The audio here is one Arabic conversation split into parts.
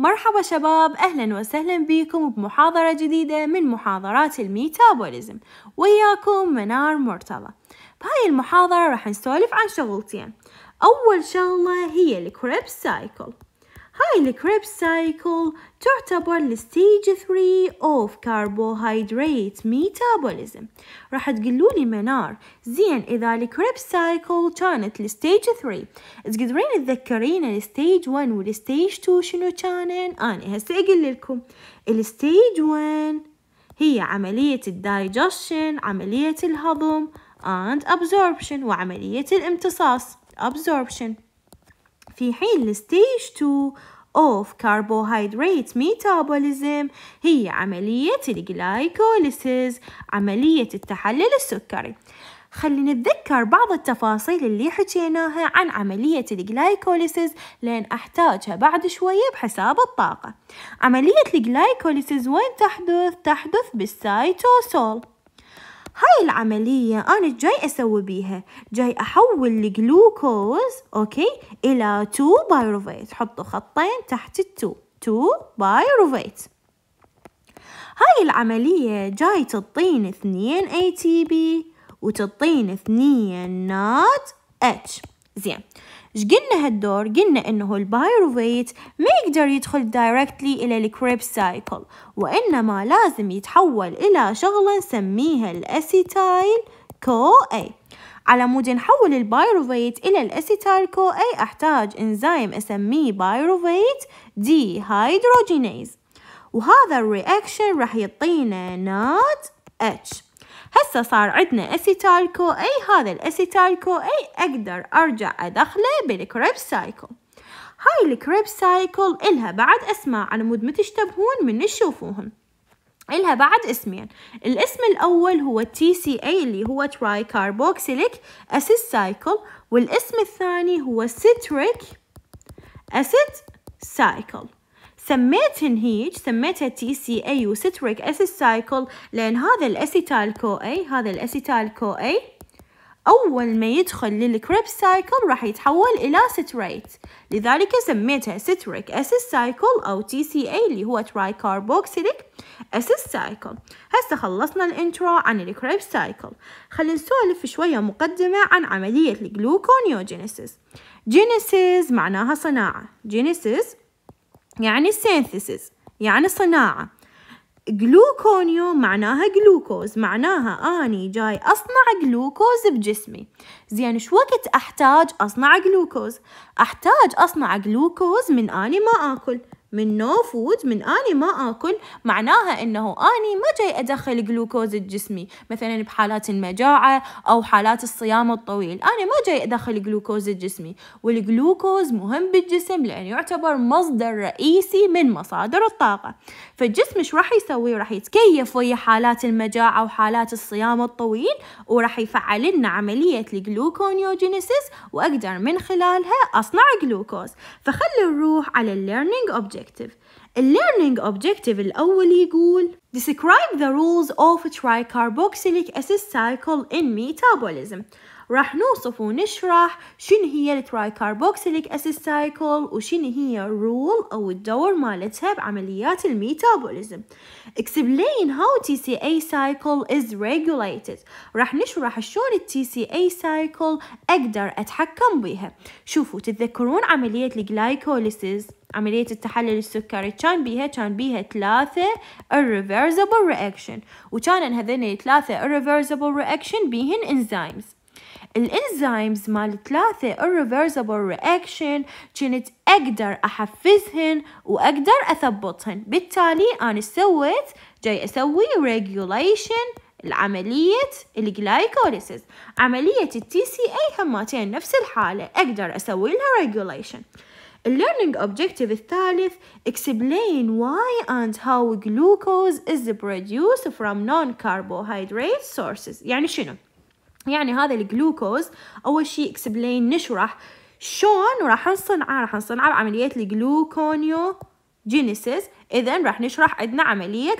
مرحبا شباب أهلا وسهلا بكم بمحاضرة جديدة من محاضرات الميتابوليزم وياكم منار مرتضى بهاي المحاضرة راح نسولف عن شغلتين أول شغلة هي الكريب سايكل هاي الكريب سايكل تعتبر الستيج 3 اوف كربوهيدرات ميتابوليزم راح تقولولي منار زين اذا الكريب سايكل كانت الستيج 3 تقدرين تذكرين الستيج 1 والستيج 2 شنو كانن انا هسه اقول لكم الستيج 1 هي عملية الدايجشن عملية الهضم and absorption وعملية الامتصاص absorption في حين الستيج 2 of carbohydrate metabolism هي عملية الجلايكوليسيز عملية التحلل السكري خلينا نتذكر بعض التفاصيل اللي حكيناها عن عملية الجلايكوليسيز لأن أحتاجها بعد شوية بحساب الطاقة عملية الجلايكوليسيز وين تحدث؟ تحدث بالسايتوسول هاي العملية أنا جاي أسوي بيها جاي أحول الجلوكوز أوكي إلى 2 بايروفيت حطوا خطين تحت التو 2 بايروفيت هاي العملية جاي تطين اثنين ATP وتطين اثنين نات H زين قلنا هالدور قلنا انه البايروفيت ما يقدر يدخل دايركتلي الى الكريب سايكل وانما لازم يتحول الى شغلة نسميها الاسيتايل كو اي على مود نحول البايروفيت إلى الاسيتايل كو أي أحتاج إنزيم أسميه بايروفيت دي هيدروجينيز وهذا الرياكشن راح يعطينا نات اتش هسه صار عندنا اسيتال كو اي هذا الاسيتال كو اي اقدر ارجع ادخله بالكريب سايكل هاي الكريب سايكل الها بعد اسماء على مود ما تشتبهون من تشوفوهم إلها بعد اسمين الاسم الأول هو تي سي اي اللي هو تراي كاربوكسيليك أسيد سايكل والاسم الثاني هو Citric أسيد سايكل سميتهن هيج سميتها تي سي اي وستريك اسيد سايكل لان هذا الاسيتال كو اي هذا الاسيتال كو اي أول ما يدخل للكريب سايكل راح يتحول إلى ستريت لذلك سميتها ستريك اسيد سايكل أو تي سي اي اللي هو تراي كاربوكسيليك اسيد سايكل هسه خلصنا الانترو عن الكريب سايكل خلينا نسولف شوية مقدمة عن عملية الجلوكونيوجينيسيس جينيسيس معناها صناعة جينيسيس يعني synthesis يعني صناعة جلوكونيوم معناها جلوكوز معناها أني جاي أصنع جلوكوز بجسمي زين شو وقت أحتاج أصنع جلوكوز أحتاج أصنع جلوكوز من أني ما أكل من نو فود من اني ما اكل معناها انه اني ما جاي ادخل جلوكوز لجسمي مثلا بحالات المجاعه او حالات الصيام الطويل انا ما جاي ادخل جلوكوز لجسمي والجلوكوز مهم بالجسم لانه يعتبر مصدر رئيسي من مصادر الطاقه فالجسم ايش راح يسوي راح يتكيف ويا حالات المجاعة وحالات الصيام الطويل وراح يفعل لنا عملية الجلوكونيوجينيسيس واقدر من خلالها اصنع جلوكوز فخلي نروح على الليرنينج اوبجكتيف الليرنينج اوبجكتيف الاول يقول Describe the rules of tricarboxylic acid cycle in metabolism راح نوصف ونشرح شنو هي الترايكاربوكسيليك اسيد سايكل وشن هي الرول او الدور مالتها بعمليات الميتابوليزم explain how TCA cycle is regulated راح نشرح شلون التي سي اي سايكل اقدر اتحكم بها شوفوا تتذكرون عملية الجلايكوليسيز عملية التحلل السكري كان بيها كان بيها ثلاثة irreversible reaction وكان هذين الثلاثة irreversible reaction بيهن enzymes الانزيمز مال ثلاثة irreversible reaction كنت أقدر أحفزهن وأقدر أثبطهن بالتالي أنا سويت جاي أسوي regulation العملية الجلايكوليسيس عملية التي سي اي همتين نفس الحالة أقدر أسوي لها regulation الليرنينج objective الثالث explain why and how glucose is produced from non-carbohydrate sources يعني شنو؟ يعني هذا الجلوكوز اول شيء اكسبلين نشرح شلون راح نصنعه راح نصنعه بعمليه الجلوكونيو جينيسيس اذا راح نشرح عندنا عمليه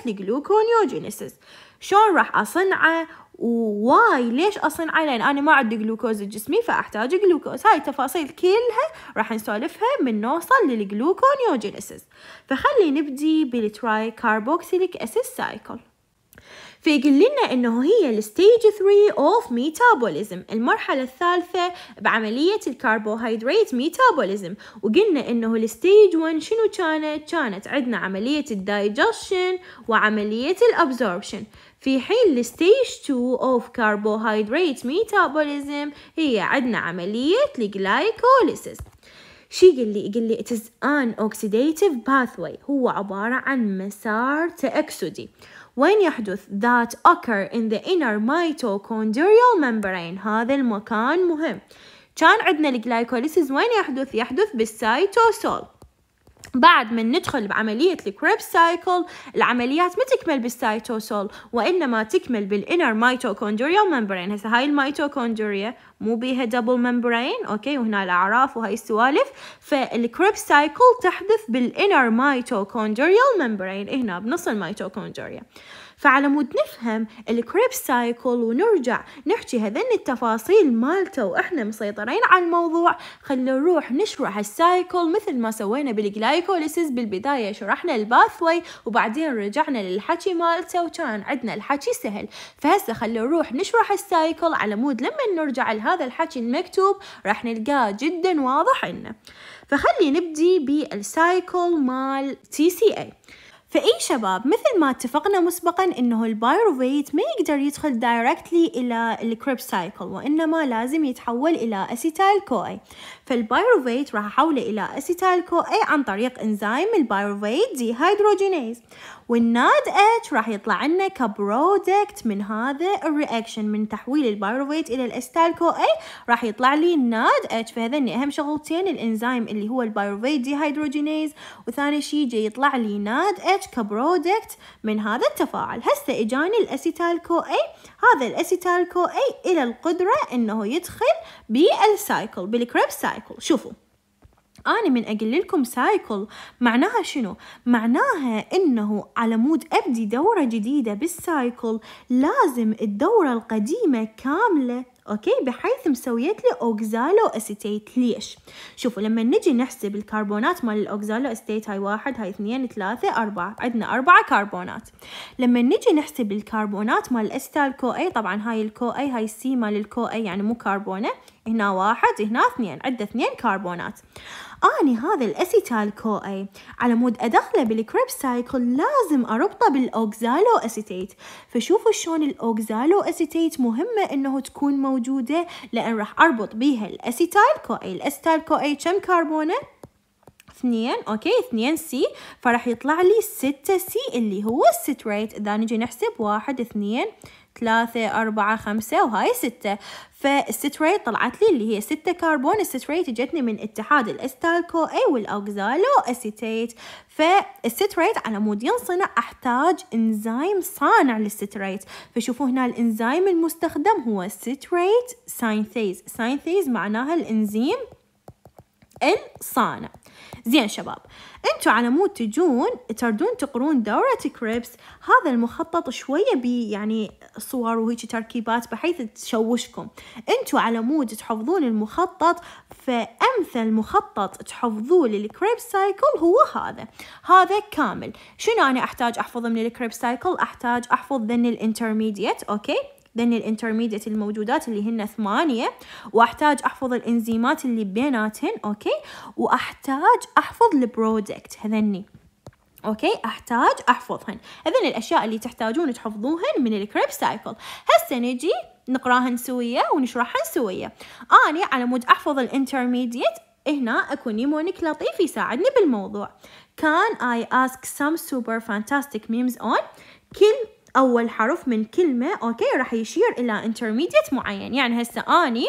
جينيسيس شلون راح اصنعه وواي ليش اصنعه لان انا ما عندي جلوكوز جسمي فاحتاج جلوكوز هاي التفاصيل كلها راح نسولفها من نوصل جينيسيس فخلي نبدي بالتراي كاربوكسيليك اسيس سايكل فيقول لنا انه هي الستيج 3 اوف ميتابوليزم المرحله الثالثه بعمليه الكربوهيدرات ميتابوليزم وقلنا انه الستيج 1 شنو كانت كانت عندنا عمليه الدايجشن وعمليه الابزوربشن في حين الستيج 2 اوف كربوهيدرات ميتابوليزم هي عندنا عمليه الجلايكوليسيس شي قال لي قال لي it is an oxidative pathway هو عبارة عن مسار تأكسدي وين يحدث that occur in the inner mitochondrial membrane هذا المكان مهم كان عندنا الجلايكوليسيس وين يحدث يحدث بالسايتوسول بعد من ندخل بعملية الكريب سايكل العمليات ما تكمل بالسايتوسول وإنما تكمل بالإنر ميتوكوندريا وممبرين هسا هاي الميتوكوندريا مو بيها دبل ممبرين أوكي وهنا الأعراف وهاي السوالف فالكريب سايكل تحدث بالإنر ميتوكوندريال ممبرين هنا بنص الميتوكوندريا فعلى مود نفهم الكريب سايكل ونرجع نحكي هذين التفاصيل مالته واحنا مسيطرين على الموضوع خلينا نروح نشرح السايكل مثل ما سوينا بالجلايكوليسيس بالبداية شرحنا الباثوي وبعدين رجعنا للحكي مالته وكان عندنا الحكي سهل فهسه خلينا نروح نشرح السايكل على مود لما نرجع لهذا الحكي المكتوب راح نلقاه جدا واضح لنا فخلي نبدي بالسايكل مال تي سي اي فأي شباب مثل ما اتفقنا مسبقا انه البايروفيت ما يقدر يدخل دايركتلي الى الكريب سايكل وانما لازم يتحول الى اسيتال كوي فالبايروفيت راح احوله الى اسيتال اي عن طريق انزيم البايروفيت هيدروجينيز والناد اتش راح يطلع لنا كبرودكت من هذا الرياكشن من تحويل البايروفيت الى الاستالكو اي راح يطلع لي الناد اتش فهذني اهم شغلتين الانزيم اللي هو البايروفيت دي هيدروجينيز وثاني شيء جاي يطلع لي ناد اتش كبرودكت من هذا التفاعل هسه اجاني الاسيتال كو اي هذا الاسيتال كو اي الى القدره انه يدخل بالسايكل بالكريب سايكل شوفوا أنا من أقول لكم سايكل معناها شنو؟ معناها إنه على مود أبدي دورة جديدة بالسايكل لازم الدورة القديمة كاملة أوكي بحيث مسويت لي أوكزالو أسيتيت ليش؟ شوفوا لما نجي نحسب الكربونات مال الأوكزالو أسيتيت هاي واحد هاي اثنين ثلاثة أربعة عندنا أربعة كربونات لما نجي نحسب الكربونات مال الأستال كو أي طبعا هاي الكو أي هاي السي مال الكو أي يعني مو كربونة هنا واحد هنا اثنين عندنا اثنين كربونات اني هذا الاسيتال كو اي على مود ادخله بالكريب سايكل لازم اربطه بالاوكزالو اسيتيت فشوفوا شلون الاوكزالو اسيتيت مهمه انه تكون موجوده موجودة لأن راح أربط بيها الأسيتايل كوي الأسيتايل اي كم كربونة؟ اثنين اوكي اثنين سي فراح يطلع لي ستة سي اللي هو الستريت اذا نجي نحسب واحد اثنين ثلاثة أربعة خمسة وهاي ستة فالستريت طلعت لي اللي هي ستة كربون الستريت جتني من اتحاد الاستالكو اي والاوكزالو اسيتيت فالستريت على مود ينصنع احتاج انزيم صانع للستريت فشوفوا هنا الانزيم المستخدم هو ستريت ساينثيز ساينثيز معناها الانزيم الصانع زين شباب انتوا على مود تجون تردون تقرون دورة كريبس هذا المخطط شوية بي يعني صور وهيك تركيبات بحيث تشوشكم انتوا على مود تحفظون المخطط فامثل مخطط تحفظوه للكريبس سايكل هو هذا هذا كامل شنو انا احتاج احفظ من الكريبس سايكل احتاج احفظ ذن الانترميديت اوكي ذن الانترميديت الموجودات اللي هن ثمانية واحتاج احفظ الانزيمات اللي بيناتهن اوكي واحتاج احفظ البرودكت هذني اوكي احتاج احفظهن هذن الاشياء اللي تحتاجون تحفظوهن من الكريب سايكل هسه نجي نقراهن سوية ونشرحهن سوية اني على مود أحفظ الانترميديت هنا أكو نيمونيك لطيف يساعدني بالموضوع Can I ask some super fantastic memes on كل اول حرف من كلمه اوكي راح يشير الى intermediate معين يعني هسه اني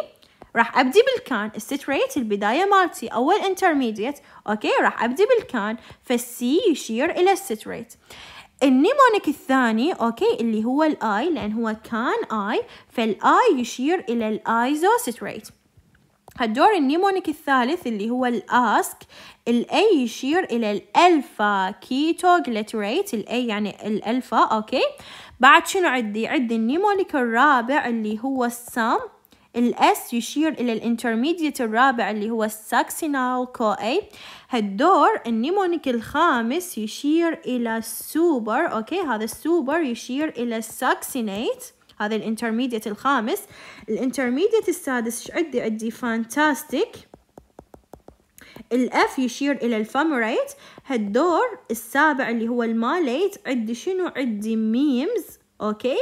راح ابدي بالكان السترات البدايه مالتي اول انترميديت اوكي راح ابدي بالكان فالسي يشير الى الستريت النيمونيك الثاني اوكي اللي هو الاي لان هو كان اي فالاي يشير الى الايزوستريت الدور النيمونيك الثالث اللي هو الاسك الاي يشير الى الالفا كيتو جليتريت الاي يعني الالفا اوكي بعد شنو عندي عندي النيمونيك الرابع اللي هو السام الاس يشير الى الانترميديت الرابع اللي هو الساكسينال كو اي هالدور النيمونيك الخامس يشير الى السوبر اوكي هذا السوبر يشير الى الساكسينيت هذا الانترميديت الخامس الانترميديت السادس عندي عندي فانتاستيك الاف يشير الى الفاموريت هالدور السابع اللي هو الماليت عندي شنو عندي ميمز اوكي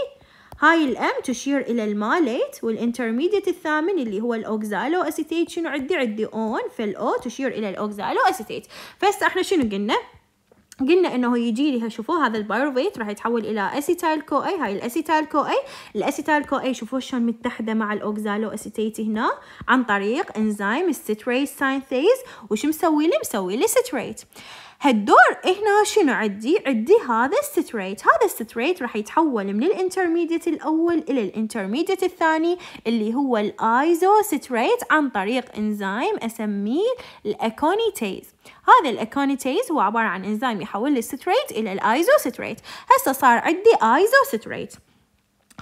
هاي الام تشير الى الماليت والانترميديت الثامن اللي هو الاوكزالو اسيتيت شنو عندي عندي اون فالاو تشير الى الاوكزالو اسيتيت فهسه احنا شنو قلنا قلنا انه يجي لها شوفوا هذا البايروفيت راح يتحول الى اسيتايل كو اي هاي الاسيتايل كو اي الاسيتايل كو اي شوفوا شلون متحده مع الاوكزالو اسيتيت هنا عن طريق انزيم الستريت ساينثيز وش مسوي لي مسوي لي ستريت هالدور هنا شنو عندي عندي هذا الستريت هذا الستريت راح يتحول من الانترميديت الاول الى الانترميديت الثاني اللي هو الايزو ستريت عن طريق انزيم اسميه الاكونيتيز هذا الاكونيتيز هو عباره عن انزيم يحول الستريت الى الايزو ستريت هسه صار عندي ايزو ستريت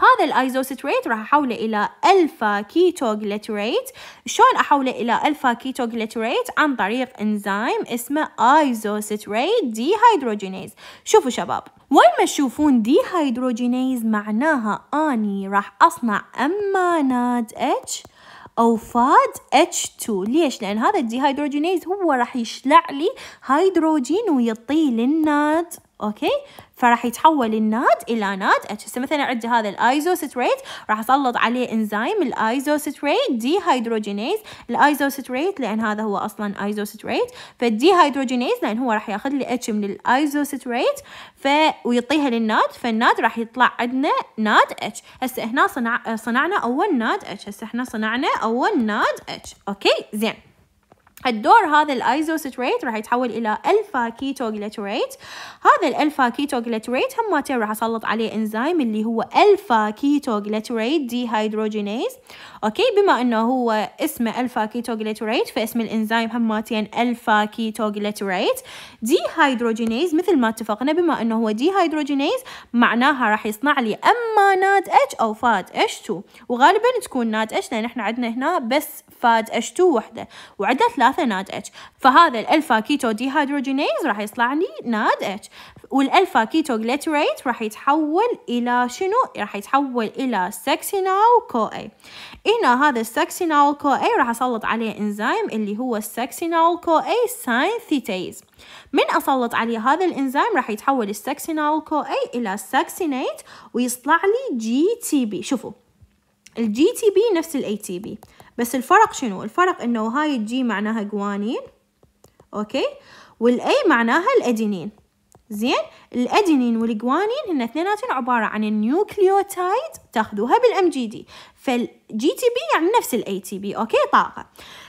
هذا الايزوستريت راح احوله الى الفا كيتوغليتريت شلون احوله الى الفا كيتوغليتريت عن طريق انزيم اسمه ايزوستريت دي هيدروجينيز شوفوا شباب وين ما تشوفون دي هيدروجينيز معناها اني راح اصنع امانات اتش او فاد H2 ليش لان هذا الدي هيدروجينيز هو راح يشلع لي هيدروجين ويطيه للناد اوكي فراح يتحول الناد الى ناد اتش هسه مثلا عندي هذا الايزوستريت راح اسلط عليه انزيم الايزوستريت دي هيدروجينيز الايزوستريت لان هذا هو اصلا ايزوستريت فالدي هيدروجينيز لان هو راح ياخذ لي اتش من الايزوستريت ف ويعطيها للناد فالناد راح يطلع عندنا ناد اتش هسه هنا صنع صنعنا اول ناد اتش هسه احنا صنعنا اول ناد اتش اوكي زين الدور هذا الايزوسترات راح يتحول الى الفا كيتوغليتريت هذا الالفا كيتوغليتريت هماتين راح اسلط عليه انزيم اللي هو الفا كيتوغليتريت دي هيدروجينيز اوكي بما انه هو اسمه الفا كيتوغليتريت فاسم الانزيم هماتين الفا كيتوغليتريت دي هيدروجينيز مثل ما اتفقنا بما انه هو دي هيدروجينيز معناها راح يصنع لي اما ناد اتش او فاد اتش 2 وغالبا تكون ناد اتش لان احنا عندنا هنا بس فاد اتش 2 وحده وعندنا ثلاث ثلاثة ناد اتش فهذا الالفا كيتو ديهيدروجينيز راح يطلع لي ناد اتش والالفا كيتو جليتريت راح يتحول الى شنو راح يتحول الى سكسينال كو اي هنا هذا السكسينال كو اي راح اسلط عليه انزيم اللي هو السكسينال كو اي ساين ثيتيز من اسلط عليه هذا الانزيم راح يتحول السكسينال كو اي الى سكسينيت ويطلع لي جي تي بي شوفوا الجي تي بي نفس الاي تي بي بس الفرق شنو الفرق انه هاي الجي معناها جوانين اوكي والاي معناها الادينين زين الادينين والجوانين هن اثنيناتهم عباره عن النيوكليوتايد تاخذوها بالام جي دي فالجي تي بي يعني نفس الاي تي بي اوكي طاقه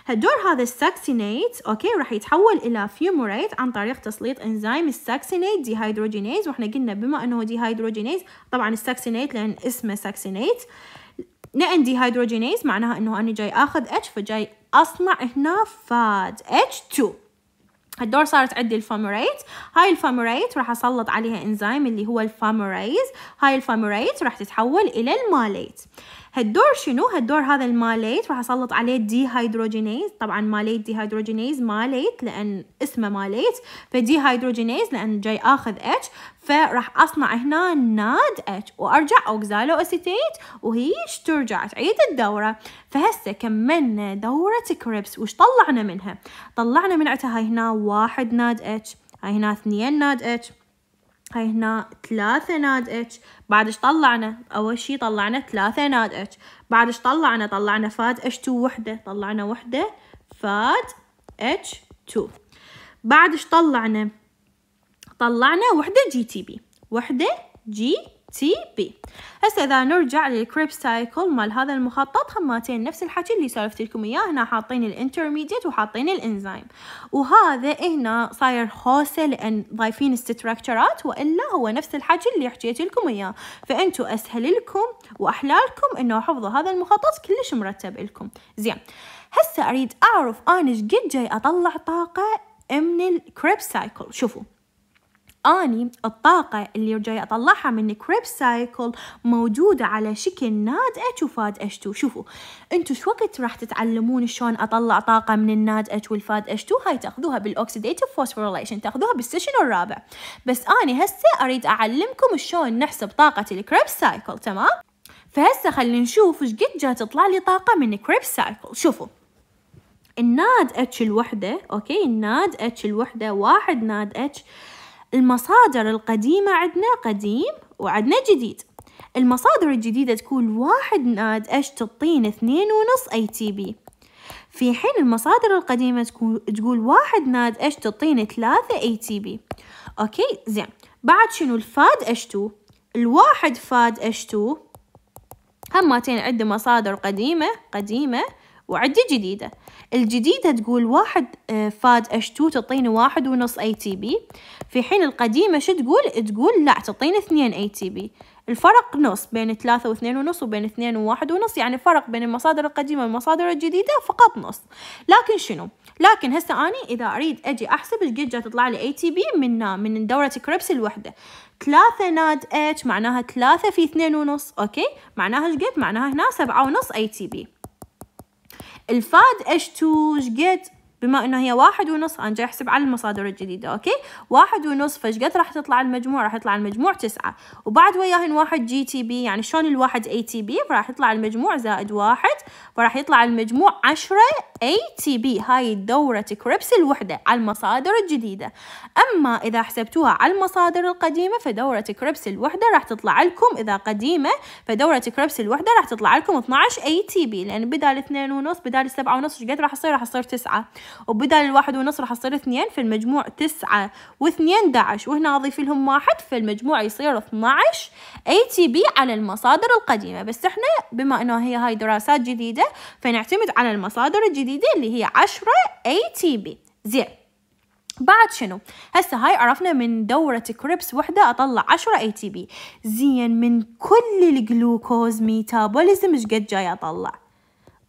هالدور هذا الساكسينيت اوكي راح يتحول الى فيوموريت عن طريق تسليط انزيم الساكسينيت ديهايدروجينيز واحنا قلنا بما انه ديهايدروجينيز طبعا الساكسينيت لان اسمه ساكسينيت ناندي هيدروجينيز معناها انه انا جاي اخذ اتش فجاي اصنع هنا فاد اتش 2 هالدور صارت عندي الفاموريت هاي الفاموريت راح اسلط عليها انزيم اللي هو الفاموريز هاي الفاموريت راح تتحول الى الماليت هالدور شنو هالدور هذا الماليت راح اسلط عليه دي هيدروجينيز طبعا ماليت دي هيدروجينيز ماليت لان اسمه ماليت فدي هيدروجينيز لان جاي اخذ اتش فراح اصنع هنا ناد اتش وارجع اوكزالو اسيتيت وهيش ترجع تعيد الدوره فهسه كملنا دوره كريبس وش طلعنا منها طلعنا من عتها هنا واحد ناد اتش هاي هنا اثنين ناد اتش هاي هنا ثلاثة ناد اتش بعدش طلعنا أول شي طلعنا ثلاثة ناد اتش بعدش طلعنا طلعنا فاد اتش تو وحدة طلعنا وحدة فاد اتش تو بعدش طلعنا طلعنا وحدة جي تي بي وحدة جي تي بي هسه اذا نرجع للكريب سايكل مال هذا المخطط همتين نفس الحكي اللي سولفت لكم اياه هنا حاطين الانترميديت وحاطين الانزيم وهذا هنا صاير خوسه لان ضايفين الستراكشرات والا هو نفس الحكي اللي حكيت لكم اياه فانتوا اسهل لكم واحلالكم انه حفظوا هذا المخطط كلش مرتب لكم زين هسه اريد اعرف انا ايش قد جاي اطلع طاقه من الكريب سايكل شوفوا اني الطاقة اللي جاي اطلعها من كريب سايكل موجودة على شكل ناد اتش وفاد اتش 2 شوفوا انتو شو وقت راح تتعلمون شلون اطلع طاقة من الناد اتش والفاد اتش 2 هاي تاخذوها بالاوكسيديتيف فوسفوريليشن تاخذوها بالسيشن الرابع بس اني هسه اريد اعلمكم شلون نحسب طاقة الكريب سايكل تمام فهسه خلينا نشوف ايش قد جات تطلع لي طاقة من كريب سايكل شوفوا الناد اتش الوحدة اوكي الناد اتش الوحدة واحد ناد اتش المصادر القديمة عندنا قديم وعندنا جديد المصادر الجديدة تكون واحد ناد اش تطين اثنين ونص اي تي بي في حين المصادر القديمة تكون تقول واحد ناد اش تطين ثلاثة اي تي بي اوكي زين بعد شنو الفاد اش تو الواحد فاد اش تو هماتين عدة مصادر قديمة قديمة وعدي جديدة الجديدة تقول واحد آه، فاد اش تو تعطيني واحد ونص اي تي بي في حين القديمة شو تقول تقول لا تعطيني اثنين اي تي بي الفرق نص بين ثلاثة واثنين ونص وبين اثنين وواحد ونص يعني فرق بين المصادر القديمة والمصادر الجديدة فقط نص لكن شنو لكن هسه اني إذا أريد أجي أحسب ايش قد تطلع لي اي تي بي من آه، من دورة كريبس الوحدة ثلاثة ناد اتش معناها ثلاثة في اثنين ونص أوكي معناها ايش قد معناها هنا سبعة ونص اي تي بي الفاد اش تو شقد بما انه هي واحد ونص انا جاي احسب على المصادر الجديدة اوكي واحد ونص قد راح تطلع المجموع راح يطلع المجموع تسعة وبعد وياهن واحد جي تي بي يعني شلون الواحد اي تي بي فراح يطلع المجموع زائد واحد فراح يطلع المجموع عشرة اي تي بي هاي دورة كريبس الوحدة على المصادر الجديدة اما اذا حسبتوها على المصادر القديمة فدورة كريبس الوحدة راح تطلع لكم اذا قديمة فدورة كريبس الوحدة راح تطلع لكم 12 اي تي بي لان بدال اثنين ونص بدال سبعة ونص شقد راح يصير راح يصير تسعة وبدل الواحد ونص راح تصير اثنين في المجموع تسعة واثنين دعش وهنا أضيف لهم واحد في المجموع يصير 12 اي تي بي على المصادر القديمة بس احنا بما انه هي هاي دراسات جديدة فنعتمد على المصادر الجديدة اللي هي عشرة اي تي بي زين بعد شنو؟ هسه هاي عرفنا من دورة كريبس وحدة أطلع عشرة اي تي بي زين من كل الجلوكوز ميتابوليزم ايش قد جاي أطلع؟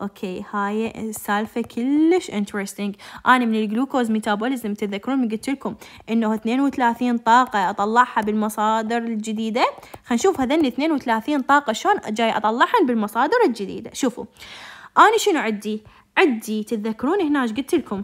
اوكي هاي السالفه كلش انترستنج انا من الجلوكوز ميتابوليزم تتذكرون قلت لكم انه 32 طاقه اطلعها بالمصادر الجديده خلينا نشوف هذن 32 طاقه شلون جاي اطلعهن بالمصادر الجديده شوفوا انا شنو عدي عدي تتذكرون هناش قلت لكم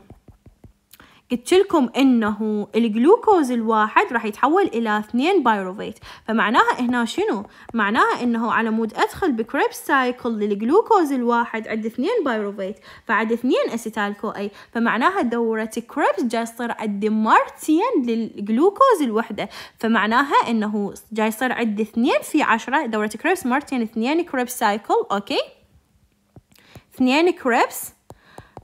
قلت لكم انه الجلوكوز الواحد راح يتحول الى اثنين بايروفيت فمعناها هنا شنو معناها انه على مود ادخل بكريب سايكل للجلوكوز الواحد عند اثنين بايروفيت فعد اثنين اسيتال كو اي فمعناها دورة كريبس جاي يصير عند مرتين للجلوكوز الوحدة فمعناها انه جاي يصير عند اثنين في عشرة دورة كريبس مرتين اثنين كريبس سايكل اوكي اثنين كريبس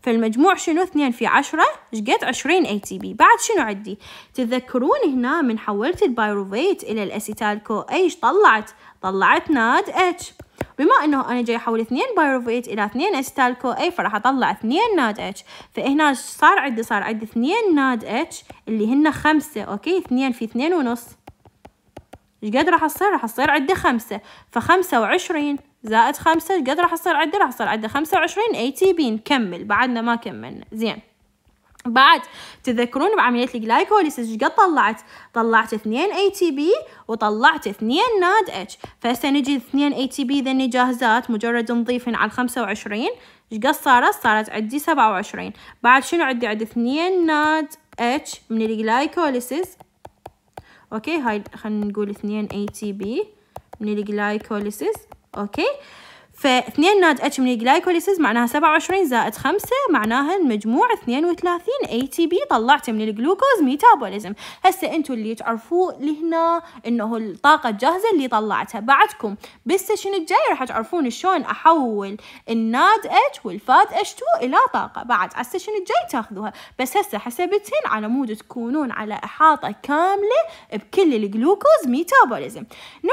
فالمجموع شنو اثنين في عشرة شقد عشرين اي تي بي بعد شنو عندي تتذكرون هنا من حولت البايروفيت الى الاسيتال كو ايش طلعت طلعت ناد اتش بما انه انا جاي احول اثنين بايروفيت الى اثنين اسيتال كو اي فراح اطلع اثنين ناد اتش فهنا صار عندي صار عندي اثنين ناد اتش اللي هن خمسة اوكي اثنين في اثنين ونص ايش قد راح تصير راح تصير عندي خمسة فخمسة وعشرين زائد خمسة قد راح تصير عدة راح تصير عدة خمسة وعشرين اي تي بي نكمل بعدنا ما كملنا زين بعد تذكرون بعملية الجلايكوليسيس ايش قد طلعت؟ طلعت اثنين اي تي بي وطلعت اثنين ناد اتش، فهسه نجي اثنين اي تي بي ذني جاهزات مجرد نضيفن على الخمسة وعشرين ايش قد صارت؟ صارت عندي سبعة وعشرين، بعد شنو عندي؟ عندي اثنين ناد اتش من الجلايكوليسيس اوكي هاي خلينا نقول اثنين اي تي بي من الجلايكوليسيس Okay. فاثنين ناتج من الجلايكوليسيز معناها سبعة وعشرين زائد خمسة معناها المجموع اثنين وثلاثين اي تي بي طلعت من الجلوكوز ميتابوليزم هسه انتو اللي تعرفوه لهنا انه الطاقة الجاهزة اللي طلعتها بعدكم بالسيشن الجاي راح تعرفون شلون احول الناد اتش والفات اتش 2 الى طاقة بعد على السيشن الجاي تاخذوها بس هسه حسبتهن على مود تكونون على احاطة كاملة بكل الجلوكوز ميتابوليزم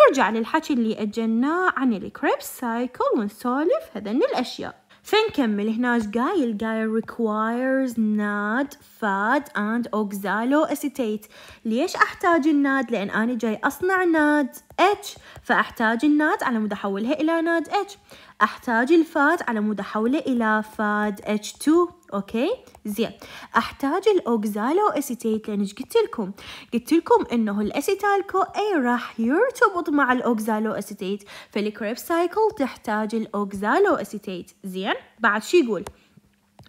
نرجع للحكي اللي اجلناه عن الكريبس سايكل ونسولف هذن الأشياء فنكمل هنا قايل قايل requires not fat and oxaloacetate ليش احتاج الناد لان انا جاي اصنع ناد H فأحتاج النات على مود أحولها إلى ناد H أحتاج الفات على مود أحوله إلى فاد H2 أوكي زين أحتاج الأوكزالو أسيتيت لأن قلت لكم قلت لكم إنه الأسيتال كو أي راح يرتبط مع الأوكزالو أسيتيت فالكريب سايكل تحتاج الأوكزالو أسيتيت زين بعد شو يقول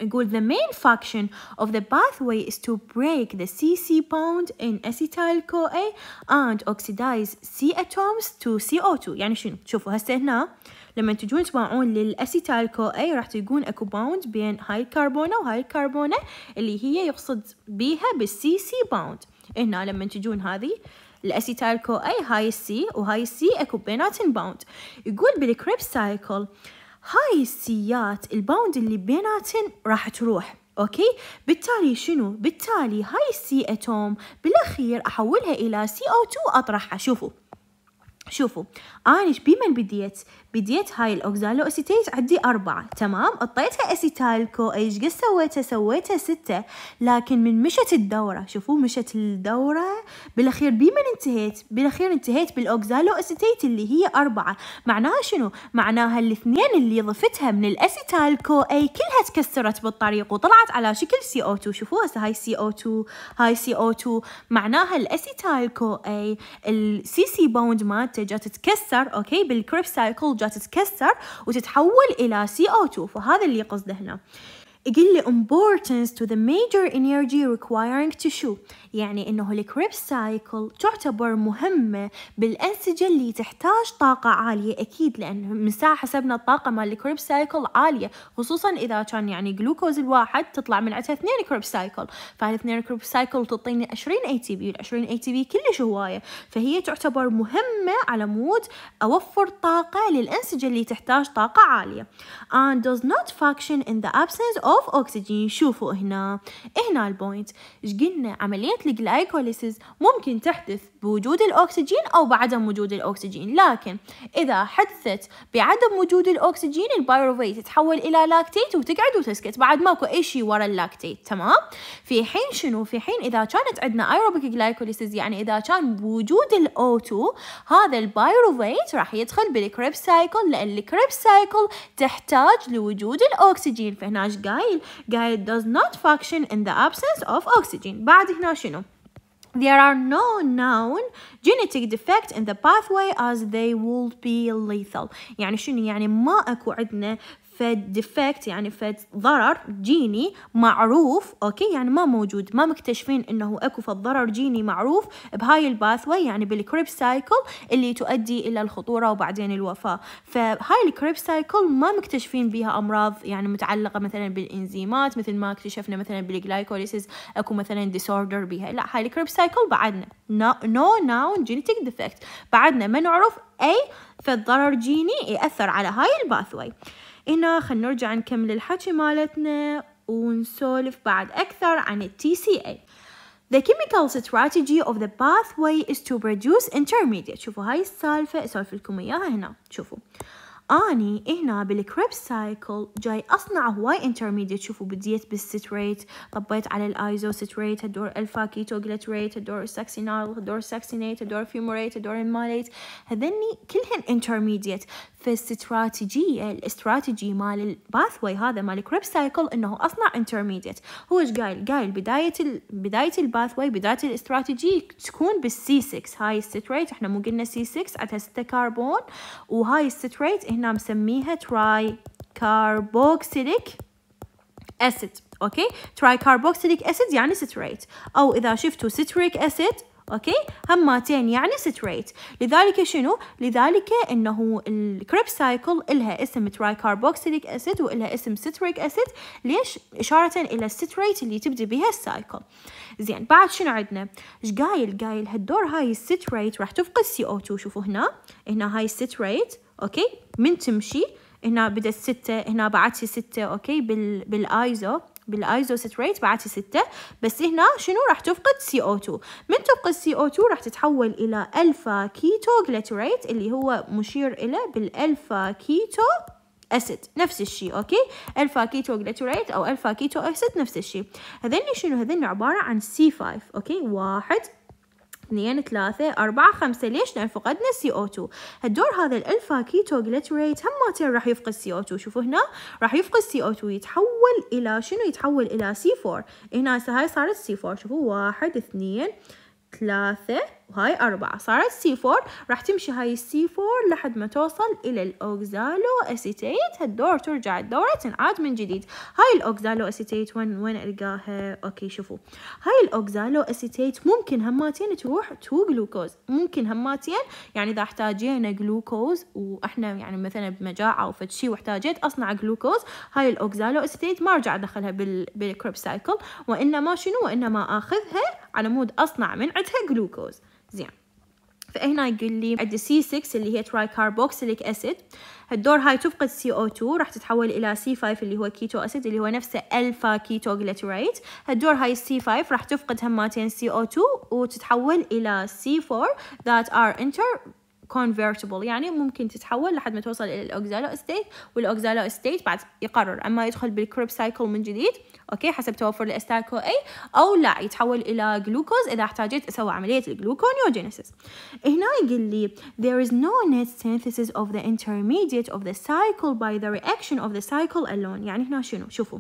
يقول the main function of the pathway is to break the CC bond in acetyl-CoA and oxidize C atoms to CO2 يعني شنو شوفوا هسه هنا لما تجون تباعون للاسيتال كو اي راح تلقون اكو باوند بين هاي الكربونه وهاي الكربونه اللي هي يقصد بيها بالسي سي باوند هنا لما تجون هذه الاسيتال كو اي هاي السي وهاي السي اكو بيناتن باوند يقول بالكريب سايكل هاي السيات الباوند اللي بيناتن راح تروح اوكي بالتالي شنو بالتالي هاي السي اتوم بالاخير احولها الى سي او 2 اطرحها شوفوا شوفوا أنا بمن بديت بديت هاي الأوكزالو أسيتيت عندي أربعة تمام قطيتها أسيتايل كو إيش قد سويتها سويتها ستة لكن من مشت الدورة شوفوا مشت الدورة بالأخير بمن انتهيت بالأخير انتهيت بالأوكزالو أسيتيت اللي هي أربعة معناها شنو معناها الاثنين اللي ضفتها من الأسيتايل كو أي كلها تكسرت بالطريق وطلعت على شكل سي او 2 شوفوا هسه هاي سي او 2 هاي سي او 2 معناها الأسيتايل كو أي السي سي بوند مالته جات تكسر أوكي بالكريب سايكل جات تتكسر وتتحول إلى CO2 فهذا اللي قصده هنا يقول لي importance to the major energy requiring tissue يعني انه الكريب سايكل تعتبر مهمة بالانسجة اللي تحتاج طاقة عالية اكيد لان من ساعة حسبنا الطاقة مال الكريب سايكل عالية خصوصا اذا كان يعني جلوكوز الواحد تطلع من عندها اثنين كريب سايكل فالاثنين كريب سايكل تعطيني 20 اي تي بي ال20 اي تي بي كلش هواية فهي تعتبر مهمة على مود اوفر طاقة للانسجة اللي تحتاج طاقة عالية and does not function in the absence of اوف اوكسجين شوفوا هنا هنا البوينت ايش قلنا عمليه الجلايكوليسيس ممكن تحدث بوجود الاكسجين او بعدم وجود الاكسجين لكن اذا حدثت بعدم وجود الاكسجين البايروفيت تتحول الى لاكتيت وتقعد وتسكت بعد ماكو اي شيء ورا اللاكتيت تمام في حين شنو في حين اذا كانت عندنا ايروبيك جلايكوليسيس يعني اذا كان بوجود الاو2 هذا البايروفيت راح يدخل بالكريب سايكل لان الكريب سايكل تحتاج لوجود الاكسجين فهنا ايش قال while guide does not function in the absence of oxygen بعد هنا شنو There are no known genetic defects in the pathway as they would be lethal يعني شنو يعني ما اكو عندنا فد ديفكت يعني فد ضرر جيني معروف اوكي يعني ما موجود ما مكتشفين انه اكو فد ضرر جيني معروف بهاي الباثوي يعني بالكريب سايكل اللي تؤدي الى الخطوره وبعدين الوفاه فهاي الكريب سايكل ما مكتشفين بها امراض يعني متعلقه مثلا بالانزيمات مثل ما اكتشفنا مثلا بالجلايكوليسيس اكو مثلا ديسوردر بها لا هاي الكريب سايكل بعدنا نو ناون جينيتك ديفكت بعدنا ما نعرف اي فالضرر جيني ياثر على هاي الباثوي هنا خلينا نرجع نكمل الحكي مالتنا ونسولف بعد أكثر عن ال TCA The chemical strategy of the pathway is to produce intermediate شوفوا هاي السالفة أسولف لكم إياها هنا شوفوا اني هنا بالكريب سايكل جاي اصنع هواي انترميديت شوفوا بديت بالستريت طبيت على الايزو ستريت هدور الفا كيتو جلتريت هدور ساكسينال هدور ساكسينيت هدور فيموريت هدور الماليت هذني كلهن انترميديت فالاستراتيجيه الاستراتيجي مال الباثوي هذا مال الكريب سايكل انه اصنع انترميديت هو ايش قايل قايل بدايه ال... بدايه الباثوي بدايه الاستراتيجي تكون بالسي 6 هاي الستريت احنا مو قلنا سي 6 عندها 6 كربون وهاي الستريت هنا مسميها تراي كاربوكسيليك اسيد اوكي تراي كاربوكسيليك اسيد يعني ستريت او اذا شفتوا ستريك اسيد اوكي هماتين يعني ستريت لذلك شنو لذلك انه الكريب سايكل الها اسم تراي كاربوكسيليك اسيد والها اسم ستريك اسيد ليش اشاره الى الستريت اللي تبدي بها السايكل زين بعد شنو عندنا ايش قايل قايل هالدور هاي الستريت راح تفقد سي او 2 شوفوا هنا هنا هاي الستريت اوكي من تمشي هنا بدت ستة هنا بعتي ستة اوكي بال بالايزو بالايزو ريت بعتي ستة بس هنا شنو راح تفقد سي او 2 من تفقد سي او 2 راح تتحول الى الفا كيتو جلاتوريت اللي هو مشير الى بالالفا كيتو اسيد نفس الشيء اوكي الفا كيتو جلاتوريت او الفا كيتو اسيد نفس الشيء هذني شنو هذني عباره عن سي 5 اوكي واحد اثنين ثلاثة أربعة خمسة ليش؟ لأن فقدنا CO2 الدور هذا الألفا كيتو جليتريت هماتين راح يفقد CO2 شوفوا هنا راح يفقد CO2 يتحول إلى شنو يتحول إلى C4 هنا هاي صارت C4 شوفوا واحد اثنين ثلاثة وهاي أربعة صارت سي فور راح تمشي هاي السي فور لحد ما توصل إلى الأوكزالو أسيتيت هالدور ترجع الدورة تنعاد من جديد هاي الأوكزالو أسيتيت وين وين ألقاها أوكي شوفوا هاي الأوكزالو أسيتيت ممكن هماتين تروح تو جلوكوز ممكن هماتين يعني إذا احتاجينا جلوكوز وإحنا يعني مثلا بمجاعة أو فتشي واحتاجيت أصنع جلوكوز هاي الأوكزالو أسيتيت ما أرجع أدخلها بال بالكروب سايكل وإنما شنو وإنما آخذها على مود أصنع من عندها جلوكوز زين فهنا يقول لي عندي سي 6 اللي هي تراي كاربوكسيليك اسيد الدور هاي تفقد CO2 راح تتحول الى C5 اللي هو كيتو اسيد اللي هو نفسه الفا كيتو جليتريت الدور هاي C5 راح تفقد هماتين CO2 وتتحول الى C4 ذات ار انتر convertible يعني ممكن تتحول لحد ما توصل الى الاوكزالو ستيت والاوكزالو ستيت بعد يقرر اما يدخل بالكريب سايكل من جديد اوكي حسب توفر الاستار كو اي او لا يتحول الى جلوكوز اذا احتاجت اسوي عمليه الجلوكونيوجينيسيس هنا يقول لي there is no net synthesis of the intermediate of the cycle by the reaction of the cycle alone يعني هنا شنو شوفوا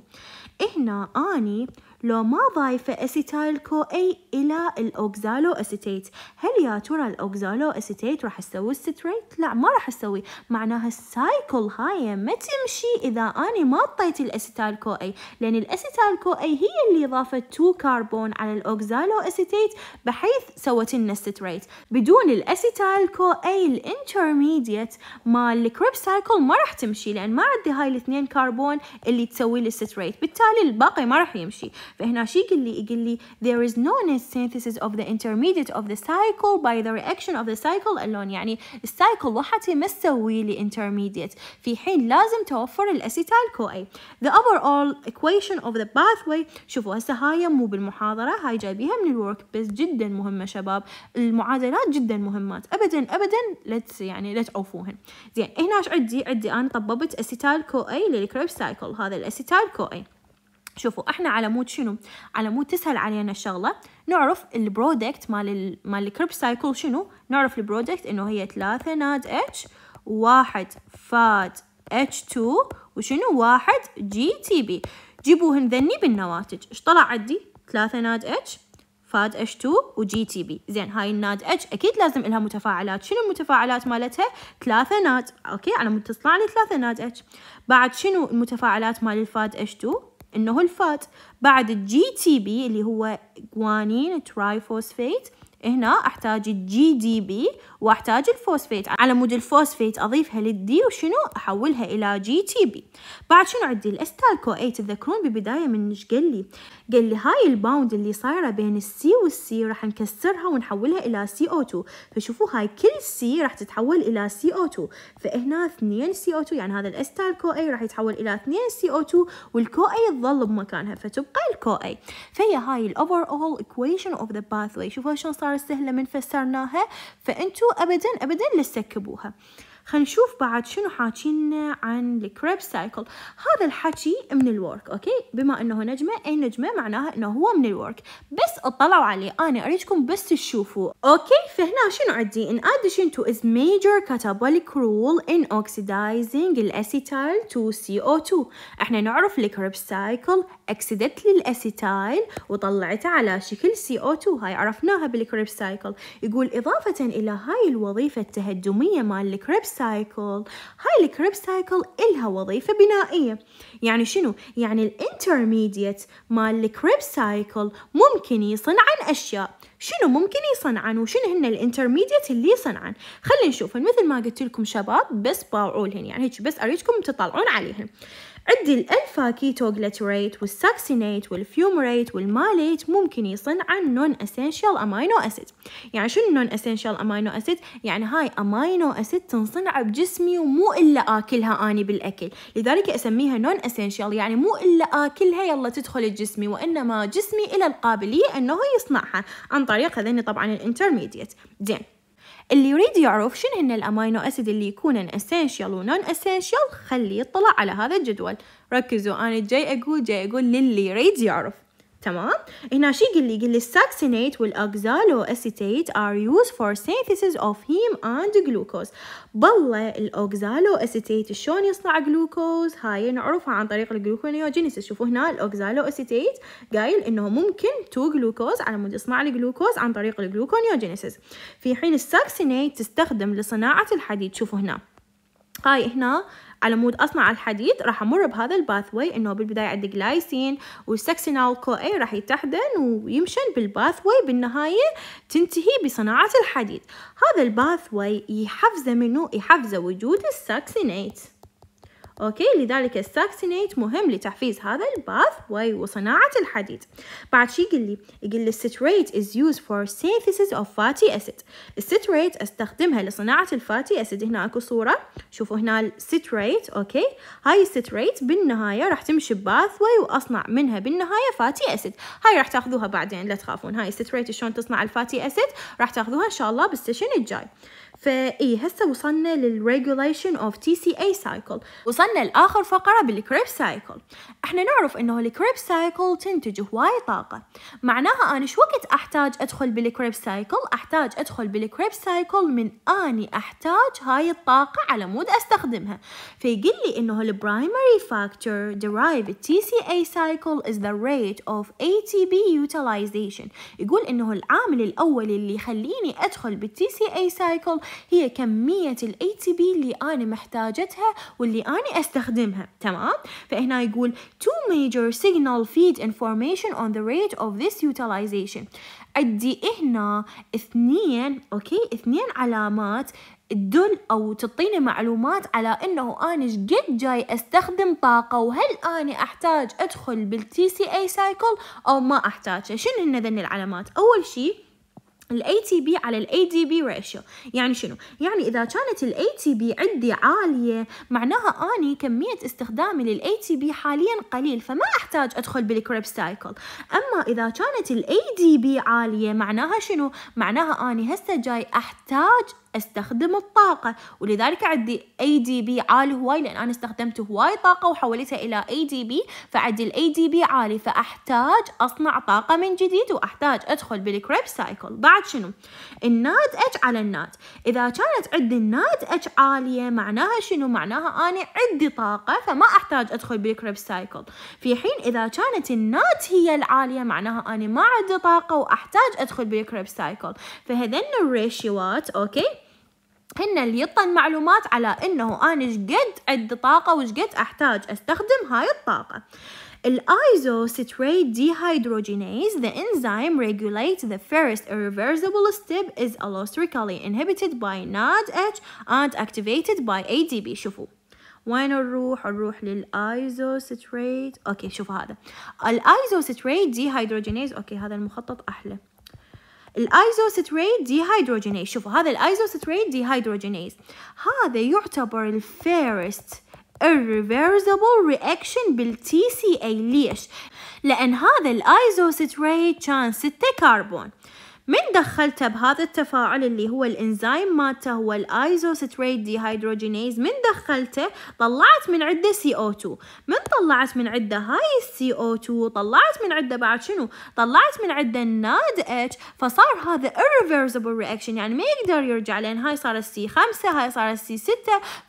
هنا اني لو ما ضايفة أسيتايل كو أي إلى الأوكزالو أسيتيت هل يا ترى الأوكزالو أسيتيت راح تسوي الستريت؟ لا ما راح أسوي معناها السايكل هاي ما تمشي إذا أنا ما طيت الأسيتايل كو أي لأن الأسيتايل كو أي هي اللي ضافت 2 كربون على الأوكزالو أسيتيت بحيث سوت لنا الستريت بدون الأسيتايل كو أي الانترميديت مال الكريب سايكل ما راح تمشي لأن ما عندي هاي الاثنين كربون اللي تسوي لي بالتالي الباقي ما راح يمشي فهنا شي قال لي يقول لي there is no synthesis of the intermediate of the cycle by the reaction of the cycle alone يعني السايكل وحدها ما تسوي لي intermediate في حين لازم توفر الاسيتال كو اي the overall equation of the pathway شوفوا هسه هاي مو بالمحاضره هاي جايبيها من الورك بس جدا مهمه شباب المعادلات جدا مهمات ابدا ابدا لا يعني لا تعوفوهن زين هنا ايش عندي عندي انا طببت اسيتال كو اي للكريب سايكل هذا الاسيتال كو اي شوفوا احنا على مود شنو على مود تسهل علينا الشغله نعرف البرودكت مال ال... مال الكرب سايكل شنو نعرف البرودكت انه هي 3 ناد اتش واحد فاد اتش 2 وشنو واحد جي تي بي جيبوهن ذني بالنواتج ايش طلع عندي 3 ناد اتش فاد اتش 2 وجي تي بي زين هاي الناد اتش اكيد لازم لها متفاعلات شنو المتفاعلات مالتها ثلاثة ناد اوكي على مود تصنع لي ثلاثة ناد اتش بعد شنو المتفاعلات مال الفاد اتش 2 انه الفات بعد الجي تي بي اللي هو جوانين ترايفوسفيت هنا احتاج الجي دي بي واحتاج الفوسفيت على مود الفوسفيت اضيفها للدي وشنو احولها الى جي تي بي بعد شنو عندي الاستالكو اي تذكرون ببدايه من ايش قال لي قال لي هاي الباوند اللي صايره بين السي والسي راح نكسرها ونحولها الى سي او 2 فشوفوا هاي كل سي راح تتحول الى سي او 2 فهنا 2 سي او 2 يعني هذا الاستالكو اي راح يتحول الى 2 سي او 2 والكو اي تظل بمكانها فتبقى الكو اي فهي هاي الاوفر اول ايكويشن اوف ذا باثوي شوفوا شلون صار صار سهلة من فسرناها فأنتوا أبدا أبدا لا تسكبوها خلينا نشوف بعد شنو حاكينا عن الكريب سايكل هذا الحكي من الورك اوكي بما انه نجمه اي نجمه معناها انه هو من الورك بس اطلعوا عليه انا اريدكم بس تشوفوا اوكي فهنا شنو عندي in addition to its major catabolic role in oxidizing الاسيتال to CO2 احنا نعرف الكريب سايكل اكسدت لي الاسيتايل وطلعته على شكل CO2 هاي عرفناها بالكريب سايكل يقول اضافة الى هاي الوظيفة التهدمية مال الكريب سايكل هاي الكريب سايكل الها وظيفة بنائية يعني شنو يعني الانترميديت مال الكريب سايكل ممكن يصنعن اشياء شنو ممكن يصنعن وشنو هن الانترميديت اللي يصنعن خلينا نشوف مثل ما قلت لكم شباب بس باعولهن يعني هيك بس اريدكم تطلعون عليهن عندي الألفا كيتو جليتريت والساكسينيت والفيومريت والماليت ممكن يصنع نون اسينشال امينو اسيد يعني شنو نون اسينشال امينو اسيد يعني هاي امينو اسيد تنصنع بجسمي ومو الا اكلها اني بالاكل لذلك اسميها نون اسينشال يعني مو الا اكلها يلا تدخل الجسمي وانما جسمي الى القابليه انه يصنعها عن طريق هذين طبعا الانترميديت زين اللي يريد يعرف شنو هن الامينو اسيد اللي يكونن اسينشال ونون اسينشال خليه يطلع على هذا الجدول ركزوا انا جاي اقول جاي اقول للي يريد يعرف تمام هنا شي قال لي قال لي الساكسينيت والاكزالو اسيتيت ار يوز فور سينثيسيس اوف هيم اند جلوكوز بالله الاكزالو اسيتيت شلون يصنع جلوكوز هاي نعرفها عن طريق الجلوكونيوجينيسيس شوفوا هنا الاكزالو اسيتيت قايل انه ممكن تو جلوكوز على مود يصنع الجلوكوز عن طريق الجلوكونيوجينيسيس في حين الساكسينيت تستخدم لصناعه الحديد شوفوا هنا هاي هنا على مود اصنع الحديد راح امر بهذا الباثوي انه بالبدايه عندي جلايسين والسكسينال كو اي راح يتحدن ويمشن بالباثوي بالنهايه تنتهي بصناعه الحديد هذا الباثوي يحفزه منه يحفزه وجود الساكسينيت أوكي لذلك الساكسينيت مهم لتحفيز هذا الباث وصناعة الحديد بعد شي يقول لي يقول لي الستريت is used for synthesis of fatty acid الستريت استخدمها لصناعة الفاتي أسيد هنا أكو صورة شوفوا هنا الستريت أوكي هاي الستريت بالنهاية راح تمشي بباث وأصنع منها بالنهاية فاتي أسيد هاي راح تاخذوها بعدين لا تخافون هاي الستريت شلون تصنع الفاتي أسيد راح تاخذوها إن شاء الله بالسيشن الجاي فايه هسه وصلنا للregulation of TCA cycle وصلنا لاخر فقره بالكريب سايكل احنا نعرف انه الكريب سايكل تنتج هواي طاقه معناها انا شو وقت احتاج ادخل بالكريب سايكل احتاج ادخل بالكريب سايكل من اني احتاج هاي الطاقه على مود استخدمها فيقول لي انه البرايمري فاكتور derived TCA cycle is the rate of ATP utilization يقول انه العامل الاول اللي يخليني ادخل بالTCA cycle هي كمية الـ ATP اللي أنا محتاجتها واللي أنا أستخدمها تمام فهنا يقول two major signal feed information on the rate of this utilization عندي هنا اثنين اوكي اثنين علامات تدل او تعطيني معلومات على انه انا قد جاي استخدم طاقه وهل انا احتاج ادخل بالتي سي اي سايكل او ما أحتاج شنو هن العلامات اول شيء ال ATP على ال ADP ratio يعني شنو؟ يعني إذا كانت ال ATP عندي عالية معناها أني كمية استخدامي لل ATP حاليا قليل فما أحتاج أدخل بالكريبس سايكل أما إذا كانت ال ADP عالية معناها شنو؟ معناها أني هسه جاي أحتاج استخدم الطاقة ولذلك عندي اي دي بي عالي هواي لان انا استخدمت هواي طاقة وحولتها الى اي دي بي فعندي الاي دي بي عالي فاحتاج اصنع طاقة من جديد واحتاج ادخل بالكريب سايكل بعد شنو النات اتش على النات اذا كانت عندي النات اتش عالية معناها شنو معناها انا عندي طاقة فما احتاج ادخل بالكريب سايكل في حين اذا كانت النات هي العالية معناها انا ما عندي طاقة واحتاج ادخل بالكريب سايكل فهذن الريشيوات اوكي هن اللي يطن معلومات على انه انا شقد عندي طاقه وشقد احتاج استخدم هاي الطاقه Isocitrate dehydrogenase, the enzyme regulates the first irreversible step is allosterically inhibited by NADH and activated by ADP. شوفوا وين نروح؟ نروح للايزوستريت، اوكي شوفوا هذا. الايزوستريت ديهايدروجينيز، اوكي هذا المخطط احلى. الايزوستريت ديهايدروجينيز شوفوا هذا الايزوستريت ديهايدروجينيز هذا يعتبر الفيرست irreversible reaction بالتي سي اي ليش؟ لأن هذا الايزوستريت كان 6 كربون من دخلته بهذا التفاعل اللي هو الانزيم مالته هو الايزوستريت ديهيدروجينيز من دخلته طلعت من عده سي او 2 من طلعت من عده هاي السي او 2 طلعت من عده بعد شنو طلعت من عده الناد اتش فصار هذا irreversible رياكشن يعني ما يقدر يرجع لان هاي صار السي 5 هاي صار السي 6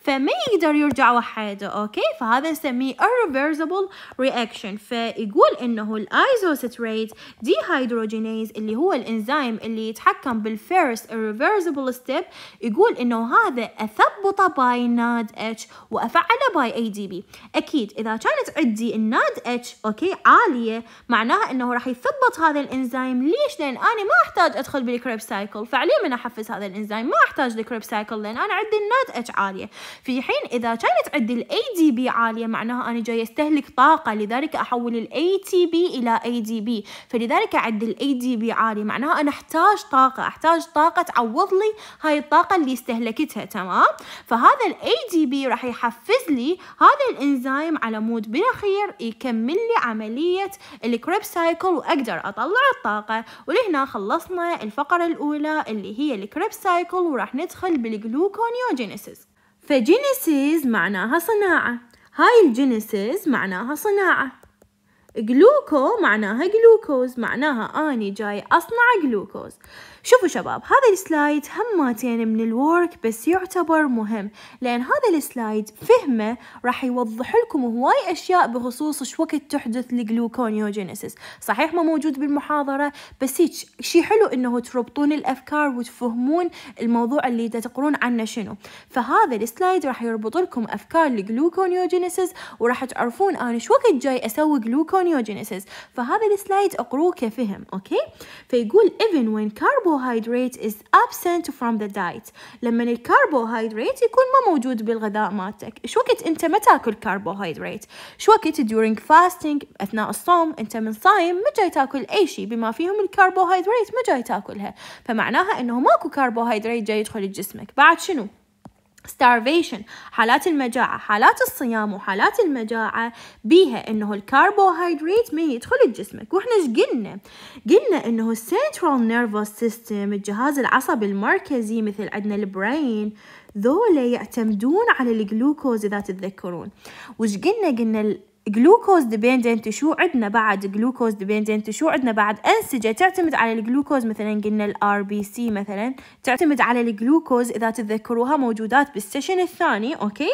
فما يقدر يرجع وحده اوكي فهذا نسميه irreversible رياكشن فيقول انه الايزوستريت ديهيدروجينيز اللي هو الانزيم التايم اللي يتحكم بالفيرست irreversible ستيب يقول انه هذا اثبطه باي ناد اتش وافعله باي اي دي بي اكيد اذا كانت عندي الناد اتش اوكي عاليه معناها انه راح يثبط هذا الانزيم ليش لان انا ما احتاج ادخل بالكريب سايكل فعليا من احفز هذا الانزيم ما احتاج الكريب سايكل لان انا عندي الناد اتش عاليه في حين اذا كانت عندي الاي دي بي عاليه معناها انا جاي استهلك طاقه لذلك احول الاي تي بي الى اي دي بي فلذلك عندي الاي دي بي عالي معناها انا احتاج طاقة احتاج طاقة تعوض لي هاي الطاقة اللي استهلكتها تمام فهذا الاي دي بي راح يحفز لي هذا الانزيم على مود بالاخير يكمل لي عملية الكريب سايكل واقدر اطلع الطاقة ولهنا خلصنا الفقرة الاولى اللي هي الكريب سايكل وراح ندخل بالجلوكونيوجينيسيس فجينيسيس معناها صناعة هاي الجينيسيس معناها صناعة جلوكو معناها جلوكوز معناها أني جاي أصنع جلوكوز شوفوا شباب هذا السلايد هماتين من الورك بس يعتبر مهم لأن هذا السلايد فهمه راح يوضح لكم هواي أشياء بخصوص شو وقت تحدث الجلوكونيوجينيسيس صحيح ما موجود بالمحاضرة بس هيك شي حلو انه تربطون الأفكار وتفهمون الموضوع اللي تقرون عنه شنو فهذا السلايد راح يربط لكم أفكار الجلوكونيوجينيسيس وراح تعرفون أنا شو وقت جاي أسوي جلوكونيوجينيسيس فهذا السلايد اقروه كفهم أوكي فيقول ايفن وين كاربو الكربوهيدرات is absent from the diet لما الكربوهيدرات يكون ما موجود بالغذاء مالتك شو وقت انت ما تاكل كربوهيدرات شو وقت during fasting اثناء الصوم انت من صايم ما جاي تاكل اي شيء بما فيهم الكربوهيدرات ما جاي تاكلها فمعناها انه ماكو كربوهيدرات جاي يدخل جسمك بعد شنو starvation حالات المجاعة حالات الصيام وحالات المجاعة بيها انه الكربوهيدرات ما يدخل الجسمك واحنا ايش قلنا قلنا انه central nervous system الجهاز العصبي المركزي مثل عندنا البرين ذولا يعتمدون على الجلوكوز اذا تتذكرون وش قلنا قلنا جلوكوز ديبندنت شو عندنا بعد جلوكوز ديبندنت شو عندنا بعد انسجه تعتمد على الجلوكوز مثلا قلنا الار بي سي مثلا تعتمد على الجلوكوز اذا تتذكروها موجودات بالسيشن الثاني اوكي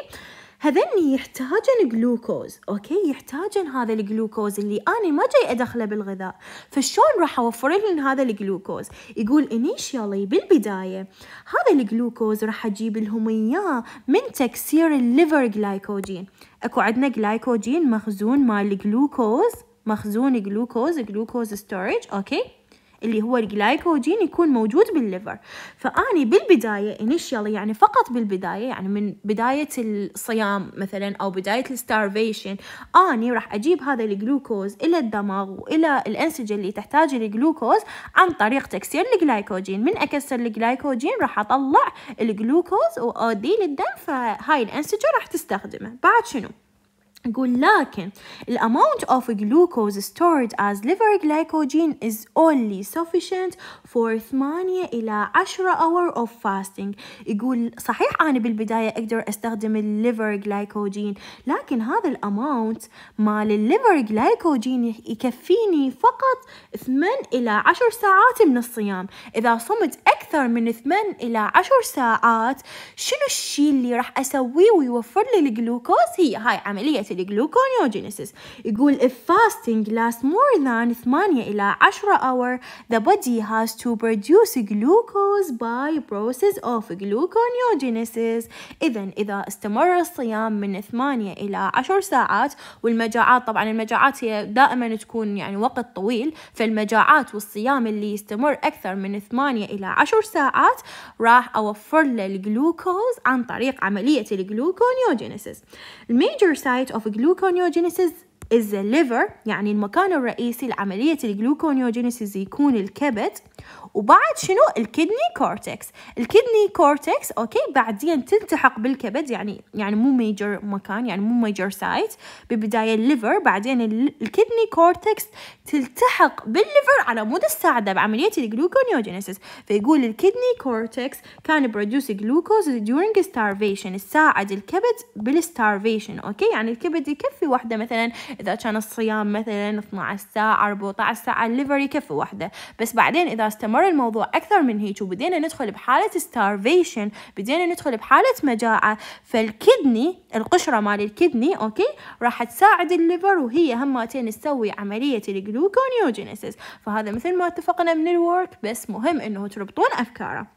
هذني يحتاجن جلوكوز اوكي يحتاجن هذا الجلوكوز اللي انا ما جاي ادخله بالغذاء فشلون راح اوفر لهم هذا الجلوكوز يقول انيشيالي بالبدايه هذا الجلوكوز راح اجيب لهم اياه من تكسير الليفر جلايكوجين اكو عندنا جلايكوجين مخزون مال جلوكوز مخزون جلوكوز جلوكوز ستورج اوكي اللي هو الجلايكوجين يكون موجود بالليفر فاني بالبدايه انيشيالي يعني فقط بالبدايه يعني من بدايه الصيام مثلا او بدايه الستارفيشن اني راح اجيب هذا الجلوكوز الى الدماغ والى الانسجه اللي تحتاج الجلوكوز عن طريق تكسير الجلايكوجين من اكسر الجلايكوجين راح اطلع الجلوكوز واوديه للدم فهاي الانسجه راح تستخدمه بعد شنو نقول لكن the amount of glucose stored as liver glycogen is only sufficient for 8 إلى 10 hour of fasting يقول صحيح أنا بالبداية أقدر أستخدم الليفر glycogen لكن هذا amount مال الليفر glycogen يكفيني فقط 8 إلى 10 ساعات من الصيام إذا صمت أكثر من 8 إلى 10 ساعات شنو الشي اللي راح أسويه ويوفر لي الجلوكوز هي هاي عملية مثل gluconeogenesis يقول if fasting lasts more than 8 إلى 10 hour the body has to produce glucose by process of gluconeogenesis إذا إذا استمر الصيام من 8 إلى 10 ساعات والمجاعات طبعا المجاعات هي دائما تكون يعني وقت طويل فالمجاعات والصيام اللي يستمر أكثر من 8 إلى 10 ساعات راح أوفر له الجلوكوز عن طريق عملية الجلوكونيوجينيسيس. الميجر سايت اوف of gluconeogenesis is the liver يعني المكان الرئيسي لعملية الجلوكونيوجينيسيس يكون الكبد وبعد شنو الكدني كورتكس الكدني كورتكس اوكي بعدين تلتحق بالكبد يعني يعني مو ميجر مكان يعني مو ميجر سايت ببدايه الليفر بعدين الكدني كورتكس تلتحق بالليفر على مود الساعده بعمليه الجلوكونيوجينيسيس فيقول الكدني كورتكس كان برودوس جلوكوز during starvation تساعد الكبد بالستارفيشن اوكي يعني الكبد يكفي وحده مثلا اذا كان الصيام مثلا 12 ساعه 14 ساعه الليفر يكفي وحده بس بعدين اذا استمر ورا الموضوع أكثر من هيك وبدينا ندخل بحالة starvation بدينا ندخل بحالة مجاعة فالكدني القشرة مال الكدني أوكي راح تساعد الليفر وهي هماتين تسوي عملية الجلوكونيوجينيسيس فهذا مثل ما اتفقنا من الورك بس مهم إنه تربطون أفكاره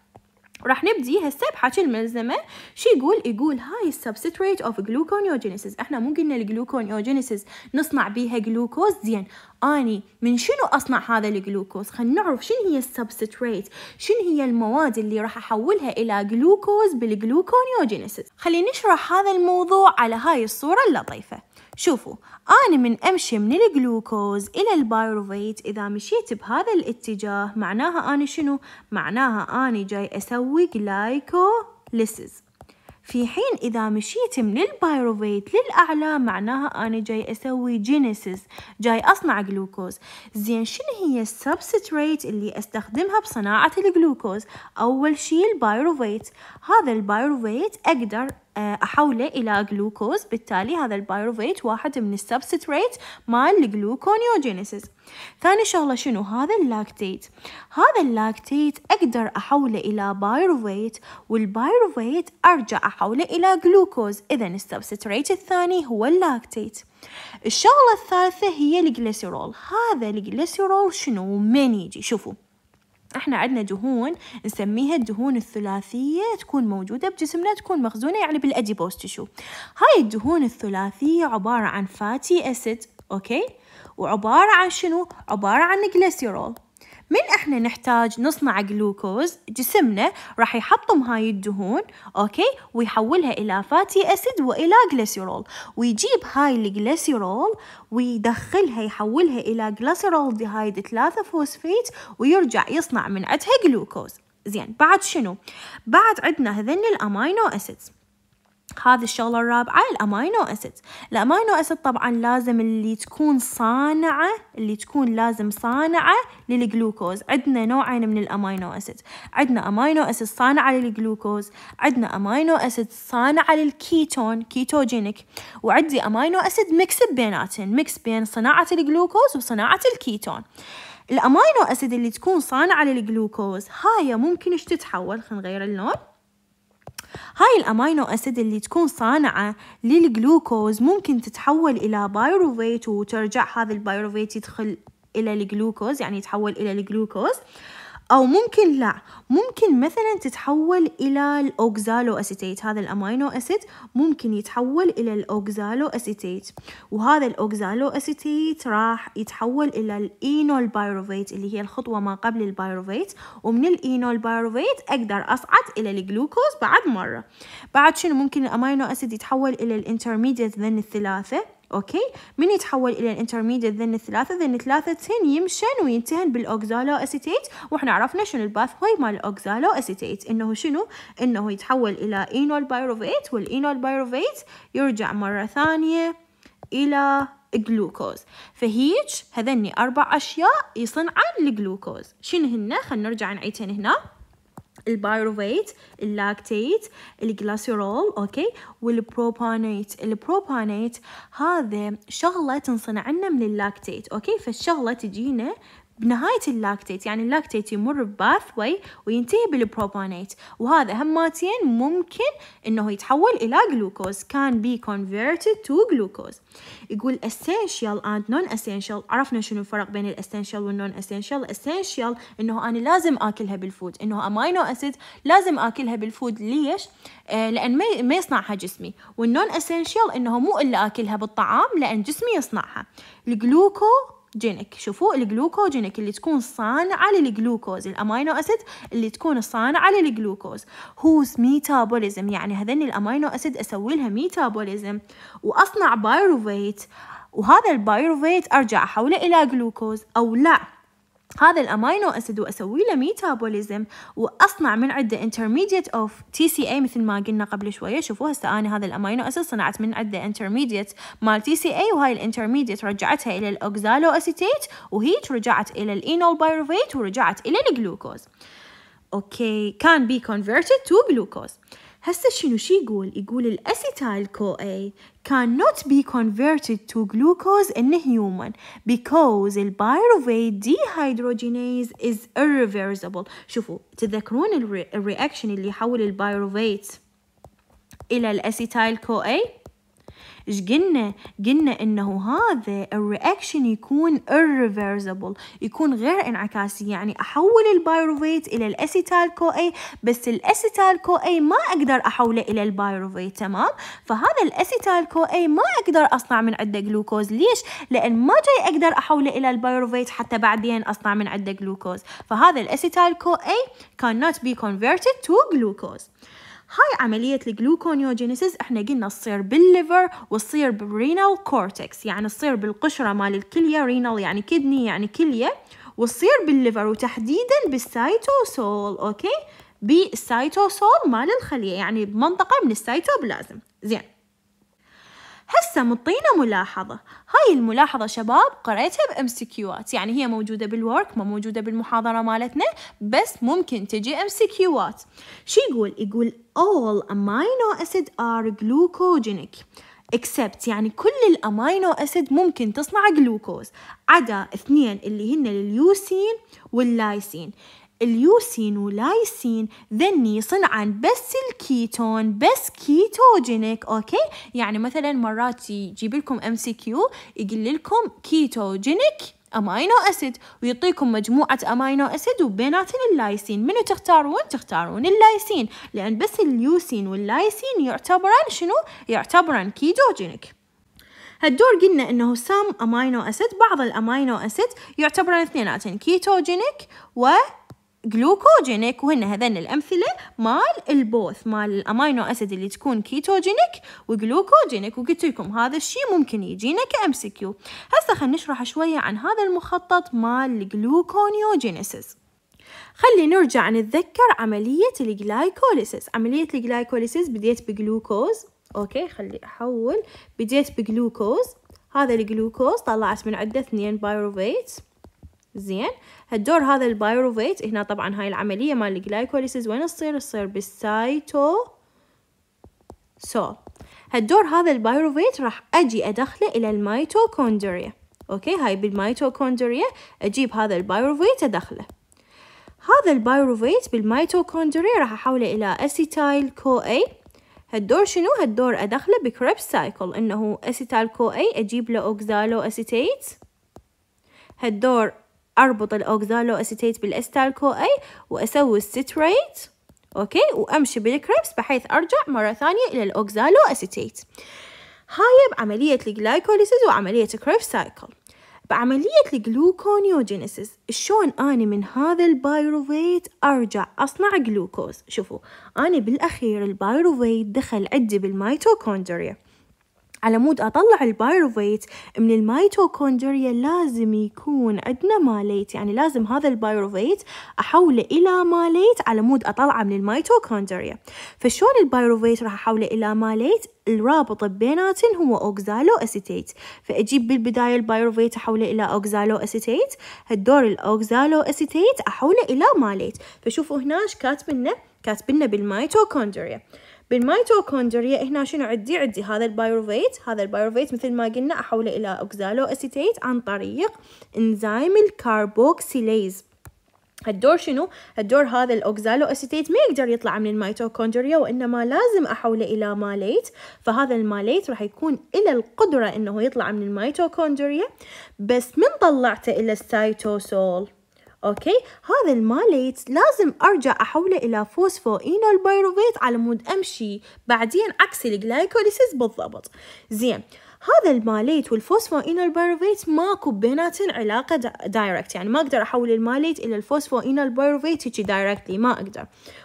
راح نبدي هسه بحكي الملزمه شو يقول يقول هاي السبستريت اوف جلوكونيوجينيسيس احنا مو قلنا الجلوكونيوجينيسيس نصنع بيها جلوكوز زين اني من شنو اصنع هذا الجلوكوز خلينا نعرف شنو هي السبستريت شنو هي المواد اللي راح احولها الى جلوكوز بالجلوكونيوجينيسيس خلينا نشرح هذا الموضوع على هاي الصوره اللطيفه شوفوا أنا من أمشي من الجلوكوز إلى البايروفيت إذا مشيت بهذا الاتجاه معناها أنا شنو؟ معناها أنا جاي أسوي جلايكوليسيس في حين إذا مشيت من البايروفيت للأعلى معناها أنا جاي أسوي جينيسيس جاي أصنع جلوكوز زين شنو هي السبستريت اللي أستخدمها بصناعة الجلوكوز أول شي البايروفيت هذا البايروفيت أقدر آه، أحوله إلى جلوكوز بالتالي هذا البايروفيت واحد من السبستريت مال الجلوكونيوجينيسيس ثاني شغلة شنو هذا اللاكتيت هذا اللاكتيت أقدر أحوله إلى بايروفيت والبايروفيت أرجع أحوله إلى جلوكوز إذا السبستريت الثاني هو اللاكتيت الشغلة الثالثة هي الجليسيرول هذا الجليسيرول شنو من يجي شوفوا احنا عندنا دهون نسميها الدهون الثلاثية تكون موجودة بجسمنا تكون مخزونة يعني بالأديبوز تشو هاي الدهون الثلاثية عبارة عن فاتي أسيد أوكي وعبارة عن شنو؟ عبارة عن جليسيرول من احنا نحتاج نصنع جلوكوز جسمنا راح يحطم هاي الدهون اوكي ويحولها الى فاتي اسيد والى جليسيرول ويجيب هاي الجليسيرول ويدخلها يحولها الى جليسيرول ديهايد 3 فوسفيت ويرجع يصنع من عندها جلوكوز زين بعد شنو بعد عندنا هذن الامينو اسيدز هذه الشغلة الرابعة الأمينو أسيد الأمينو أسيد طبعا لازم اللي تكون صانعة اللي تكون لازم صانعة للجلوكوز عندنا نوعين من الأمينو أسيد عندنا أمينو أسيد صانعة للجلوكوز عندنا أمينو أسيد صانعة للكيتون كيتوجينيك وعندي أمينو أسيد ميكس بيناتهم ميكس بين صناعة الجلوكوز وصناعة الكيتون الأمينو أسيد اللي تكون صانعة للجلوكوز هاي ممكن تتحول خلينا نغير اللون هاي الأمينو أسيد اللي تكون صانعة للجلوكوز ممكن تتحول إلى بايروفيت وترجع هذا البايروفيت يدخل إلى الجلوكوز يعني يتحول إلى الجلوكوز أو ممكن لا ممكن مثلا تتحول إلى الأوكزالو أسيتيت هذا الأمينو أسيد ممكن يتحول إلى الأوكزالو أسيتيت وهذا الأوكزالو أسيتيت راح يتحول إلى الإينول بايروفيت اللي هي الخطوة ما قبل البايروفيت ومن الإينول بايروفيت أقدر أصعد إلى الجلوكوز بعد مرة بعد شنو ممكن الأمينو أسيد يتحول إلى الانترميديت ذن الثلاثة اوكي من يتحول الى الانترميديت ذن الثلاثه ذن الثلاثه تن يمشن وينتهن بالاوكزالو اسيتيت واحنا عرفنا شنو الباث واي مال الاوكزالو اسيتيت انه شنو انه يتحول الى اينول بايروفيت والاينول بايروفيت يرجع مره ثانيه الى جلوكوز فهيج هذني اربع اشياء يصنعن الجلوكوز شنو هن خلينا نرجع نعيدهن هنا البايروفيت اللاكتيت الجلاسيرول اوكي والبروبانيت البروبانيت هذا شغله تنصنع لنا من اللاكتيت اوكي فالشغله تجينا بنهاية اللاكتيت يعني اللاكتيت يمر بباثوي وينتهي بالبروبانيت وهذا هماتين ممكن انه يتحول الى جلوكوز كان بي converted to glucose يقول essential and non-essential عرفنا شنو الفرق بين الاسينشال والنون اسينشال الاسينشال انه انا لازم اكلها بالفود انه امينو اسيد لازم اكلها بالفود ليش آه، لان ما ما يصنعها جسمي والنون اسينشال انه مو الا اكلها بالطعام لان جسمي يصنعها الجلوكو جينك شوفوا الجلوكوجينك اللي تكون صانعة للجلوكوز الأمينو أسيد اللي تكون صانعة للجلوكوز هوز ميتابوليزم يعني هذني الأمينو أسيد أسوي لها ميتابوليزم وأصنع بايروفيت وهذا البايروفيت أرجع أحوله إلى جلوكوز أو لا هذا الامينو اسيد واسوي له ميتابوليزم واصنع من عنده intermediate of TCA مثل ما قلنا قبل شويه شوفوا هسه انا هذا الامينو اسيد صنعت من عنده intermediate مال TCA وهاي الانترميديت رجعتها الى الاوكزالو اسيتيت وهيج رجعت الى الانول بايروفيت ورجعت الى الجلوكوز اوكي كان بي كونفرتد تو جلوكوز هسه شنو شي يقول يقول الاسيتايل كو اي كان نوت بي be تو جلوكوز ان هيومن بيكوز because دي هيدروجينيز از irreversible شوفوا تذكرون الرياكشن اللي يحول البايروفيت الى الاسيتايل كو اي ايش قلنا قلنا انه هذا الرياكشن يكون irreversible يكون غير انعكاسي يعني احول البايروفيت الى الاسيتال كو اي بس الاسيتال كو اي ما اقدر احوله الى البايروفيت تمام فهذا الاسيتال كو اي ما اقدر اصنع من عنده جلوكوز ليش لان ما جاي اقدر احوله الى البايروفيت حتى بعدين اصنع من عنده جلوكوز فهذا الاسيتال كو اي cannot be converted to glucose هاي عملية الجلوكونيوجينيسيس احنا قلنا تصير بالليفر وتصير بالرينال كورتكس يعني تصير بالقشرة مال الكلية رينال يعني كدني يعني كلية وتصير بالليفر وتحديدا بالسايتوسول اوكي بالسايتوسول مال الخلية يعني بمنطقة من السايتوبلازم زين هسه مطينا ملاحظة هاي الملاحظة شباب قريتها بامسكيوات يعني هي موجودة بالورك ما موجودة بالمحاضرة مالتنا بس ممكن تجي امسكيوات شو يقول يقول all amino acid are glucogenic except يعني كل الامينو اسيد ممكن تصنع جلوكوز عدا اثنين اللي هن اليوسين واللايسين اليوسين واللايسين ذني صنعا بس الكيتون بس كيتوجينيك اوكي يعني مثلا مرات يجيب لكم ام سي كيو يقول لكم كيتوجينيك امينو اسيد ويعطيكم مجموعه امينو اسيد وبينات اللايسين منو تختارون تختارون اللايسين لان بس اليوسين واللايسين يعتبران شنو يعتبران كيتوجينيك هالدور قلنا انه سام امينو اسيد بعض الامينو اسيد يعتبران اثنيناتهم كيتوجينيك و جلوكوجينيك وهن هذين الأمثلة مال البوث مال الأمينو أسيد اللي تكون كيتوجينيك وجلوكوجينيك وقلت لكم هذا الشيء ممكن يجينا كأم سي كيو هسه خلينا نشرح شوية عن هذا المخطط مال الجلوكونيوجينيسيس خلي نرجع نتذكر عملية الجلايكوليسيس عملية الجلايكوليسيس بديت بجلوكوز أوكي خلي أحول بديت بجلوكوز هذا الجلوكوز طلعت من عدة اثنين بايروفيت زين هالدور هذا البايروفيت هنا طبعا هاي العملية مال الجلايكوليسيس وين تصير تصير بالسايتو سول هالدور هذا البايروفيت راح اجي ادخله الى الميتوكوندريا اوكي هاي بالميتوكوندريا اجيب هذا البايروفيت ادخله هذا البايروفيت بالميتوكوندريا راح احوله الى اسيتايل كو اي هالدور شنو هالدور ادخله بكريبس سايكل انه اسيتايل كو اي اجيب له اوكزالو اسيتيت هالدور اربط الاوكزالو اسيتيت بالاستال كو اي واسوي الستريت اوكي وامشي بالكريبس بحيث ارجع مره ثانيه الى الاوكزالو اسيتيت هاي بعملية الجلايكوليسيس وعملية كريف سايكل بعملية الجلوكونيوجينيسيس شلون أنا من هذا البايروفيت أرجع أصنع جلوكوز شوفوا أنا بالأخير البايروفيت دخل عندي بالميتوكوندريا على مود أطلع البايروفيت من الميتوكوندريا لازم يكون عندنا ماليت يعني لازم هذا البايروفيت أحوله إلى ماليت على مود أطلعه من الميتوكوندريا فشلون البايروفيت راح أحوله إلى ماليت الرابط بيناتن هو أوكزالو أسيتيت فأجيب بالبداية البايروفيت أحوله إلى أوكزالو أسيتيت هالدور الأوكزالو أسيتيت أحوله إلى ماليت فشوفوا هنا كاتب لنا كاتب لنا بالميتوكوندريا بالميتوكوندريا هنا شنو عندي عندي هذا البايروفيت هذا البايروفيت مثل ما قلنا احوله الى اوكزالو اسيتيت عن طريق انزيم الكاربوكسيليز الدور شنو؟ الدور هذا الأوكزالو أسيتيت ما يقدر يطلع من الميتوكوندريا وإنما لازم أحوله إلى ماليت فهذا الماليت راح يكون إلى القدرة إنه يطلع من الميتوكوندريا بس من طلعته إلى السايتوسول أوكي هذا الماليت لازم أرجع أحوله إلى اينول بايروفيت على مود أمشي بعدين عكس الجلايكوليسيس بالضبط زين هذا الماليت اينول بايروفيت ماكو بيناتهم علاقة دايركت يعني ما أقدر أحول الماليت إلى اينول بايروفيت هيجي دايركتلي ما أقدر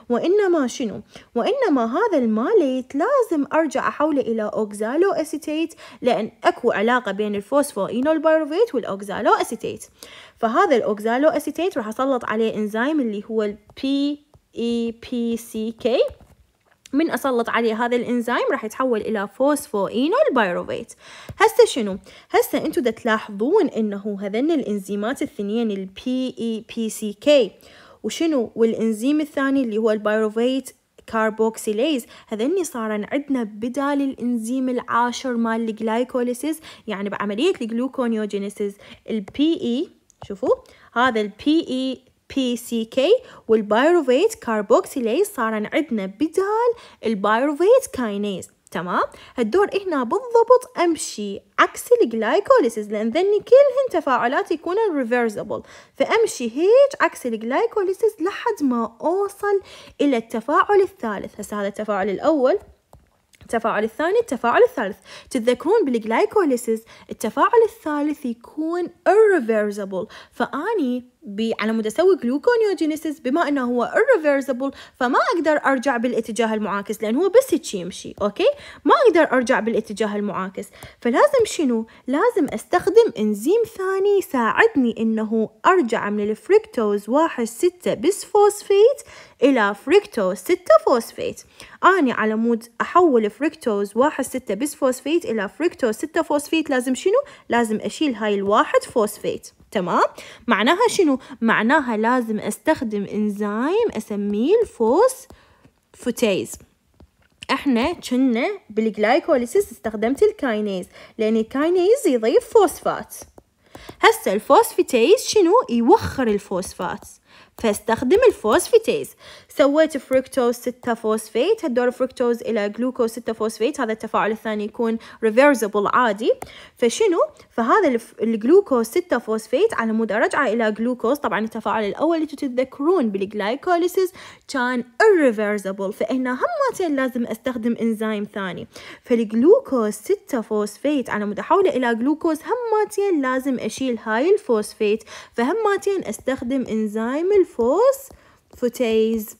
وإنما شنو؟ وإنما هذا الماليت لازم أرجع أحوله إلى أوكزالو أسيتيت لأن أكو علاقة بين اينول بايروفيت والأوكزالو أسيتيت فهذا الأوكزالو أسيتيت راح أسلط عليه إنزيم اللي هو ال PEPCK من أسلط عليه هذا الإنزيم راح يتحول إلى فوسفوإينول بايروفيت هسه شنو؟ هسه أنتو دا تلاحظون أنه هذن الإنزيمات الثنين ال PEPCK وشنو والإنزيم الثاني اللي هو البايروفيت كاربوكسيليز هذني صارن عندنا بدال الانزيم العاشر مال الجلايكوليسيس يعني بعملية الجلوكونيوجينيسيس البي اي شوفوا هذا ال اي بي e والبايروفيت كاربوكسيليز صار عندنا بدال البايروفيت كاينيز تمام هالدور هنا بالضبط امشي عكس الجلايكوليسيس لان ذني كلهن تفاعلات يكون ريفرسبل فامشي هيج عكس الجلايكوليسيس لحد ما اوصل الى التفاعل الثالث هسه هذا التفاعل الاول التفاعل الثاني التفاعل الثالث تتذكرون بالجلايكوليسيس التفاعل الثالث يكون irreversible فأني على مود اسوي جلوكونيوجينيسيس بما انه هو irreversible فما اقدر ارجع بالاتجاه المعاكس لان هو بس يمشي اوكي ما اقدر ارجع بالاتجاه المعاكس فلازم شنو لازم استخدم انزيم ثاني يساعدني انه ارجع من الفركتوز واحد ستة بسفوسفيت إلى فركتوز 6 فوسفيت أني على مود أحول فركتوز 1 6 بسفوسفيت إلى فركتوز 6 فوسفيت لازم شنو؟ لازم أشيل هاي الواحد فوسفيت تمام؟ معناها شنو؟ معناها لازم أستخدم إنزيم أسميه فوتيز احنا كنا بالجلايكوليسيس استخدمت الكاينيز لان الكاينيز يضيف فوسفات هسه الفوسفيتيز شنو يوخر الفوسفات فاستخدم الفوسفيتيز سويت فركتوز 6 فوسفيت هدول فركتوز الى جلوكوز 6 فوسفيت هذا التفاعل الثاني يكون ريفرسبل عادي فشنو فهذا الجلوكوز 6 فوسفيت على مود ارجعه الى جلوكوز طبعا التفاعل الاول اللي تتذكرون بالجلايكوليسيس كان irreversible فهنا همتين لازم استخدم انزيم ثاني فالجلوكوز 6 فوسفيت على مود احوله الى جلوكوز همتين لازم اشيل هاي الفوسفيت فهماتين استخدم انزيم الفوسفيت الفوس فوتيز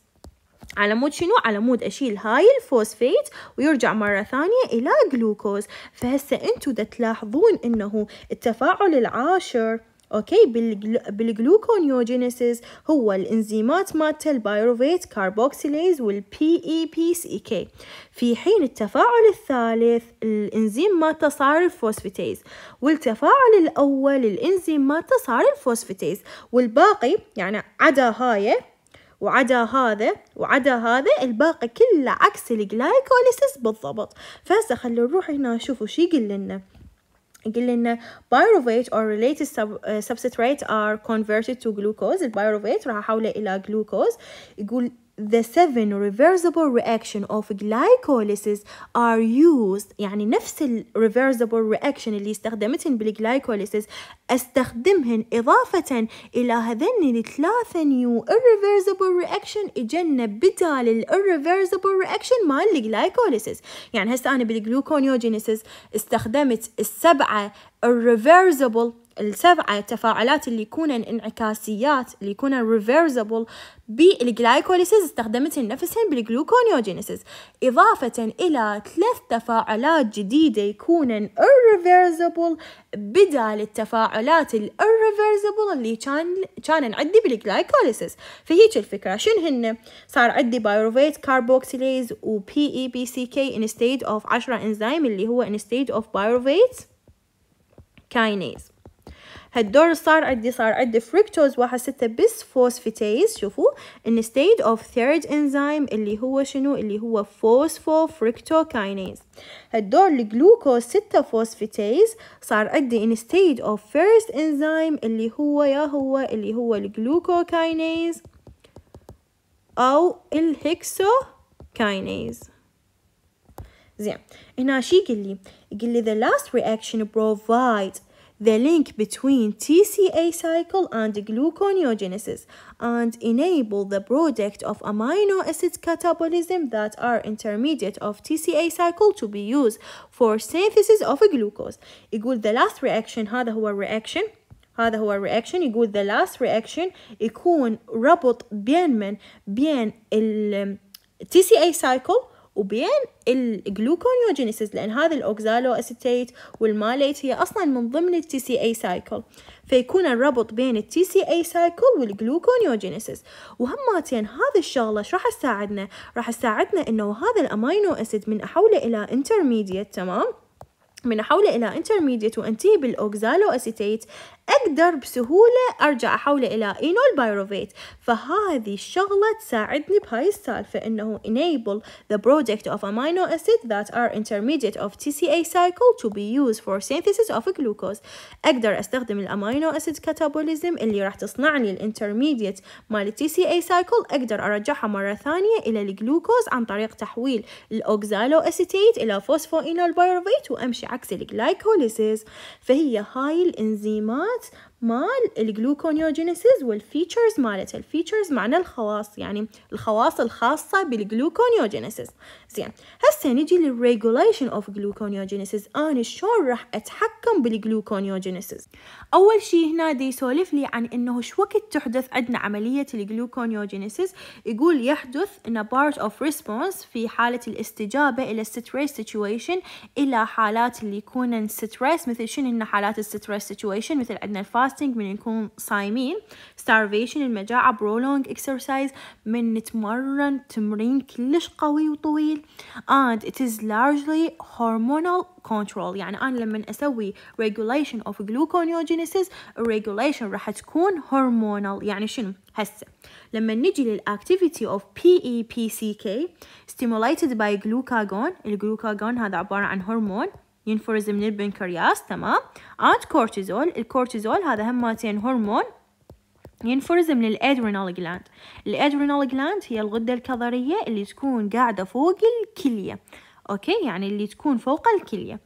على مود شنو على مود اشيل هاي الفوسفيت ويرجع مره ثانيه الى جلوكوز فهسه انتم تلاحظون انه التفاعل العاشر اوكي بالجلوكونيوجينيسيس هو الانزيمات مالته البايروفيت كاربوكسيليز والبي اي بي سي كي في حين التفاعل الثالث الانزيم مالته صار الفوسفيتيز والتفاعل الاول الانزيم مالته صار الفوسفيتيز والباقي يعني عدا هاي وعدا هذا وعدا هذا الباقي كله عكس الجلايكوليسيس بالضبط فهسه خلوا نروح هنا نشوفوا شي يقول لنا قلنا بيروفيت or related sub, uh, substrate are converted to glucose البيروفيت راح احوله الى glucose يقول The seven reversible reaction of glycolysis are used يعني نفس ال reversible reaction اللي استخدمتهن بالglycolysis استخدمهن إضافة إلى هذين الثلاثة new irreversible reaction إجنا بدال ال irreversible reaction مال الglycolysis يعني هسه أنا بالgluconeogenesis استخدمت السبعة irreversible السبعة التفاعلات اللي يكون انعكاسيات اللي يكون reversible بالجلايكوليسيس استخدمتهن نفسهن بالجلوكونيوجينيسيس إضافة إلى ثلاث تفاعلات جديدة يكونن irreversible بدال التفاعلات ال irreversible اللي كان كان عندي بالجلايكوليسيس فهيك الفكرة شنو هن صار عندي بايروفيت كاربوكسيليز و بي اي بي سي كي instead of 10 انزيم اللي هو instead of بايروفيت كاينيز هالدور صار عندي صار عندي فركتوز واحد ستة بس فوسفيتيز شوفوا instead of third enzyme اللي هو شنو اللي هو فوسفوفركتوكاينيز هالدور الجلوكوز ستة فوسفيتيز صار عندي instead of first enzyme اللي هو يا هو اللي هو الجلوكوكاينيز أو الهكسوكاينيز زين هنا شي قلي قلي the last reaction provides the link between TCA cycle and gluconeogenesis and enable the product of amino acid catabolism that are intermediate of TCA cycle to be used for synthesis of glucose يقول the last reaction هذا هو reaction هذا هو الرياكشن يقول the last reaction يكون ربط بين من بين ال TCA cycle وبين الجلوكونيوجينيسيس لان هذا الاوكزالو اسيتيت والماليت هي اصلا من ضمن التي سي اي سايكل فيكون الربط بين التي سي اي سايكل والجلوكونيوجينيسيس وهماتين هذا الشغله ايش راح تساعدنا راح تساعدنا انه هذا الامينو اسيد من احوله الى انترميديت تمام من احوله الى انترميديت وانتهي بالاوكزالو اسيتيت أقدر بسهولة أرجع أحوله إلى إينول بايروفيت فهذه الشغلة تساعدني بهاي السالفة إنه enable the product of amino acid that are intermediate of TCA cycle to be used for synthesis of glucose أقدر أستخدم الأمينو أسيد كاتابوليزم اللي راح تصنعني الانترميديت مال TCA cycle أقدر أرجعها مرة ثانية إلى الجلوكوز عن طريق تحويل الأوكزالو أسيتيت إلى فوسفو إينول بايروفيت وأمشي عكس الجلايكوليسيز فهي هاي الإنزيمات Let's. مال الجلوكونيوجينيسيس والفيتشرز مالتها الفيتشرز معنى الخواص يعني الخواص الخاصة بالجلوكونيوجينيسيس زين هسه نجي للريجوليشن اوف جلوكونيوجينيسيس انا شلون راح اتحكم بالجلوكونيوجينيسيس اول شيء هنا دي يسولف لي عن انه شو وقت تحدث عندنا عملية الجلوكونيوجينيسيس يقول يحدث ان بارت part of response في حالة الاستجابة الى stress situation الى حالات اللي يكون ستريس مثل شنو حالات الستريس situation مثل عندنا الفاس fasting من نكون صايمين starvation المجاعة prolonged exercise من نتمرن تمرين كلش قوي وطويل and it is largely hormonal control يعني أنا لما أسوي regulation of gluconeogenesis regulation راح تكون hormonal يعني شنو هسه لما نجي للactivity of PEPCK stimulated by glucagon الجلوكاجون هذا عبارة عن هرمون ينفرز من البنكرياس تمام عند كورتيزول الكورتيزول هذا همتين هرمون ينفرز من الادرينال جلاند الادرينال جلاند هي الغدة الكظرية اللي تكون قاعدة فوق الكلية اوكي يعني اللي تكون فوق الكلية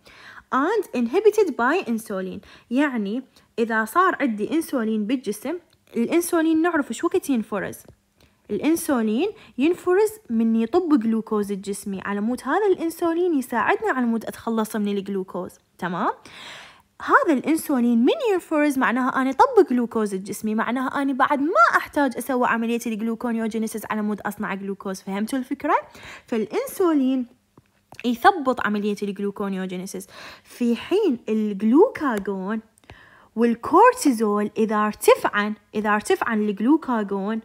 and inhibited by insulin يعني اذا صار عندي انسولين بالجسم الانسولين نعرف شو وقت ينفرز الانسولين ينفرز من يطب جلوكوز الجسمي على مود هذا الانسولين يساعدنا على مود اتخلص من الجلوكوز تمام هذا الانسولين من ينفرز معناها اني طب جلوكوز الجسمي معناها اني بعد ما احتاج اسوي عمليه الجلوكونيوجينيسيس على مود اصنع جلوكوز فهمتوا الفكره فالانسولين يثبط عملية الجلوكونيوجينيسيس في حين الجلوكاجون والكورتيزول إذا ارتفعن إذا ارتفعن الجلوكاجون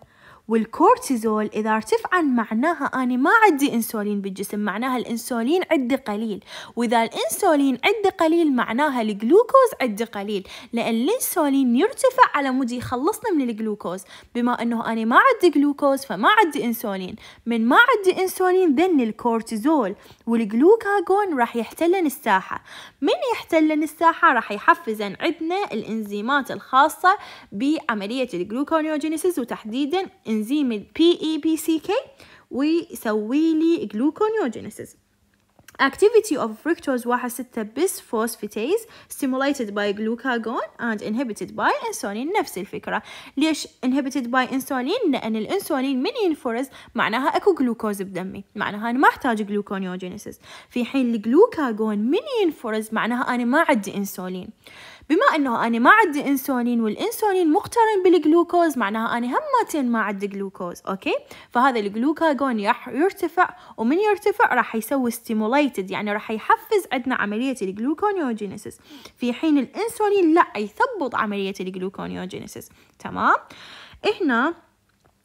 والكورتيزول إذا ارتفعن معناها أنا ما عندي إنسولين بالجسم معناها الإنسولين عندي قليل وإذا الإنسولين عندي قليل معناها الجلوكوز عندي قليل لأن الإنسولين يرتفع على مود يخلصنا من الجلوكوز بما أنه أنا ما عندي جلوكوز فما عندي إنسولين من ما عندي إنسولين ذن الكورتيزول والجلوكاجون راح يحتلن الساحة من يحتلن الساحة راح يحفزن عندنا الإنزيمات الخاصة بعملية الجلوكونيوجينيسيس وتحديدا انزيم البي اي بي سي كي ويسوي لي جلوكونيوجينيسيس activity of fructose 1,6 bis phosphatase stimulated by glucagon and inhibited by insulin نفس الفكرة ليش inhibited by insulin لأن الأنسولين من ينفرز معناها أكو جلوكوز بدمي معناها أنا ما أحتاج جلوكونيوجينيسيس في حين الجلوكاجون من ينفرز معناها أنا ما عندي أنسولين بما انه انا ما عندي انسولين والانسولين مقترن بالجلوكوز معناها انا همتين ما عندي جلوكوز اوكي فهذا الجلوكاجون يرتفع ومن يرتفع راح يسوي ستيموليتد يعني راح يحفز عندنا عمليه الجلوكونيوجينيسيس في حين الانسولين لا يثبط عمليه الجلوكونيوجينيسيس تمام هنا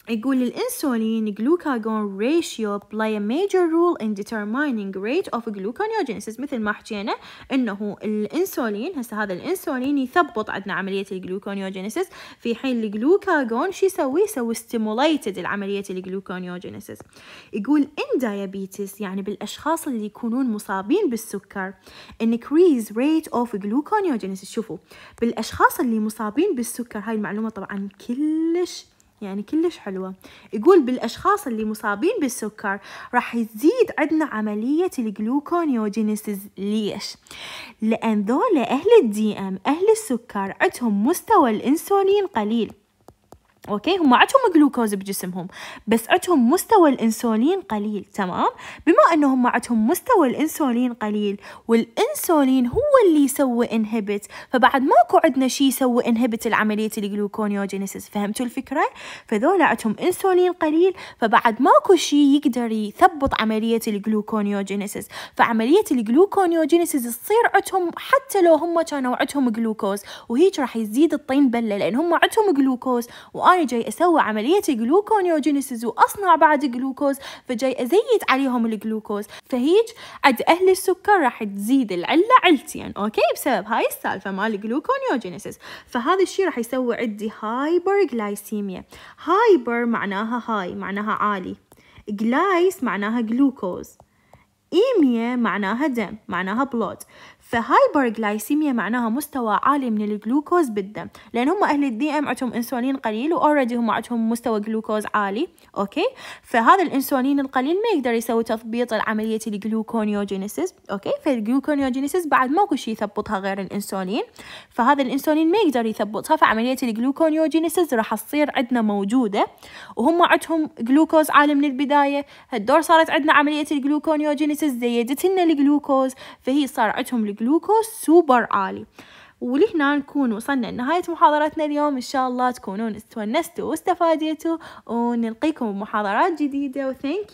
يقول الانسولين جلوكاجون ريشيو بلاي a major role in determining rate of gluconeogenesis مثل ما حكينا انه الانسولين هسه هذا الانسولين يثبط عندنا عمليه الجلوكونيوجينيسيس في حين الجلوكاجون شو يسوي يسوي stimulated العمليه الجلوكونيوجينيسيس يقول ان دايابيتس يعني بالاشخاص اللي يكونون مصابين بالسكر انكريز ريت اوف جلوكونيوجينيسيس شوفوا بالاشخاص اللي مصابين بالسكر هاي المعلومه طبعا كلش يعني كلش حلوة يقول بالأشخاص اللي مصابين بالسكر راح يزيد عندنا عملية الجلوكونيوجينيسيز ليش؟ لأن ذولا أهل الدي أم أهل السكر عندهم مستوى الإنسولين قليل اوكي هم عندهم جلوكوز بجسمهم بس عندهم مستوى الانسولين قليل تمام بما انه هم عندهم مستوى الانسولين قليل والانسولين هو اللي يسوي انهبت فبعد ماكو عندنا شيء يسوي انهبت العمليه الجلوكونيوجينيسيس فهمتوا الفكره فذولا عندهم انسولين قليل فبعد ماكو شيء يقدر يثبط عمليه الجلوكونيوجينيسيس فعمليه الجلوكونيوجينيسيس تصير عندهم حتى لو هم كانوا عندهم جلوكوز وهيك راح يزيد الطين بله لان هم عندهم جلوكوز وانا انا جاي اسوي عمليه جلوكونيوجينيسيس واصنع بعد جلوكوز فجاي ازيد عليهم الجلوكوز فهيج عند اهل السكر راح تزيد العله علتين اوكي بسبب هاي السالفه مال الجلوكونيوجينيسيس فهذا الشيء راح يسوي عندي هايبر جلايسيميا هايبر معناها هاي معناها عالي جلايس معناها جلوكوز ايميا معناها دم معناها بلود فهايبرغلايسيميا معناها مستوى عالي من الجلوكوز بالدم لان هم اهل الدي ام عندهم انسولين قليل واوريدي هم عندهم مستوى جلوكوز عالي اوكي فهذا الانسولين القليل ما يقدر يسوي تضبيط عمليه الجلوكونيوجينيسيس اوكي فالجلوكونيوجينيسيس بعد ماكو شيء يثبطها غير الانسولين فهذا الانسولين ما يقدر يثبطها فعمليه الجلوكونيوجينيسيس راح تصير عندنا موجوده وهم عندهم جلوكوز عالي من البدايه هالدور صارت عندنا عمليه الجلوكونيوجينيسيس زيدت لنا الجلوكوز فهي صار عندهم الجلوكوز سوبر عالي ولهنا نكون وصلنا لنهاية محاضرتنا اليوم إن شاء الله تكونون استونستوا واستفاديتوا ونلقيكم بمحاضرات جديدة وثانك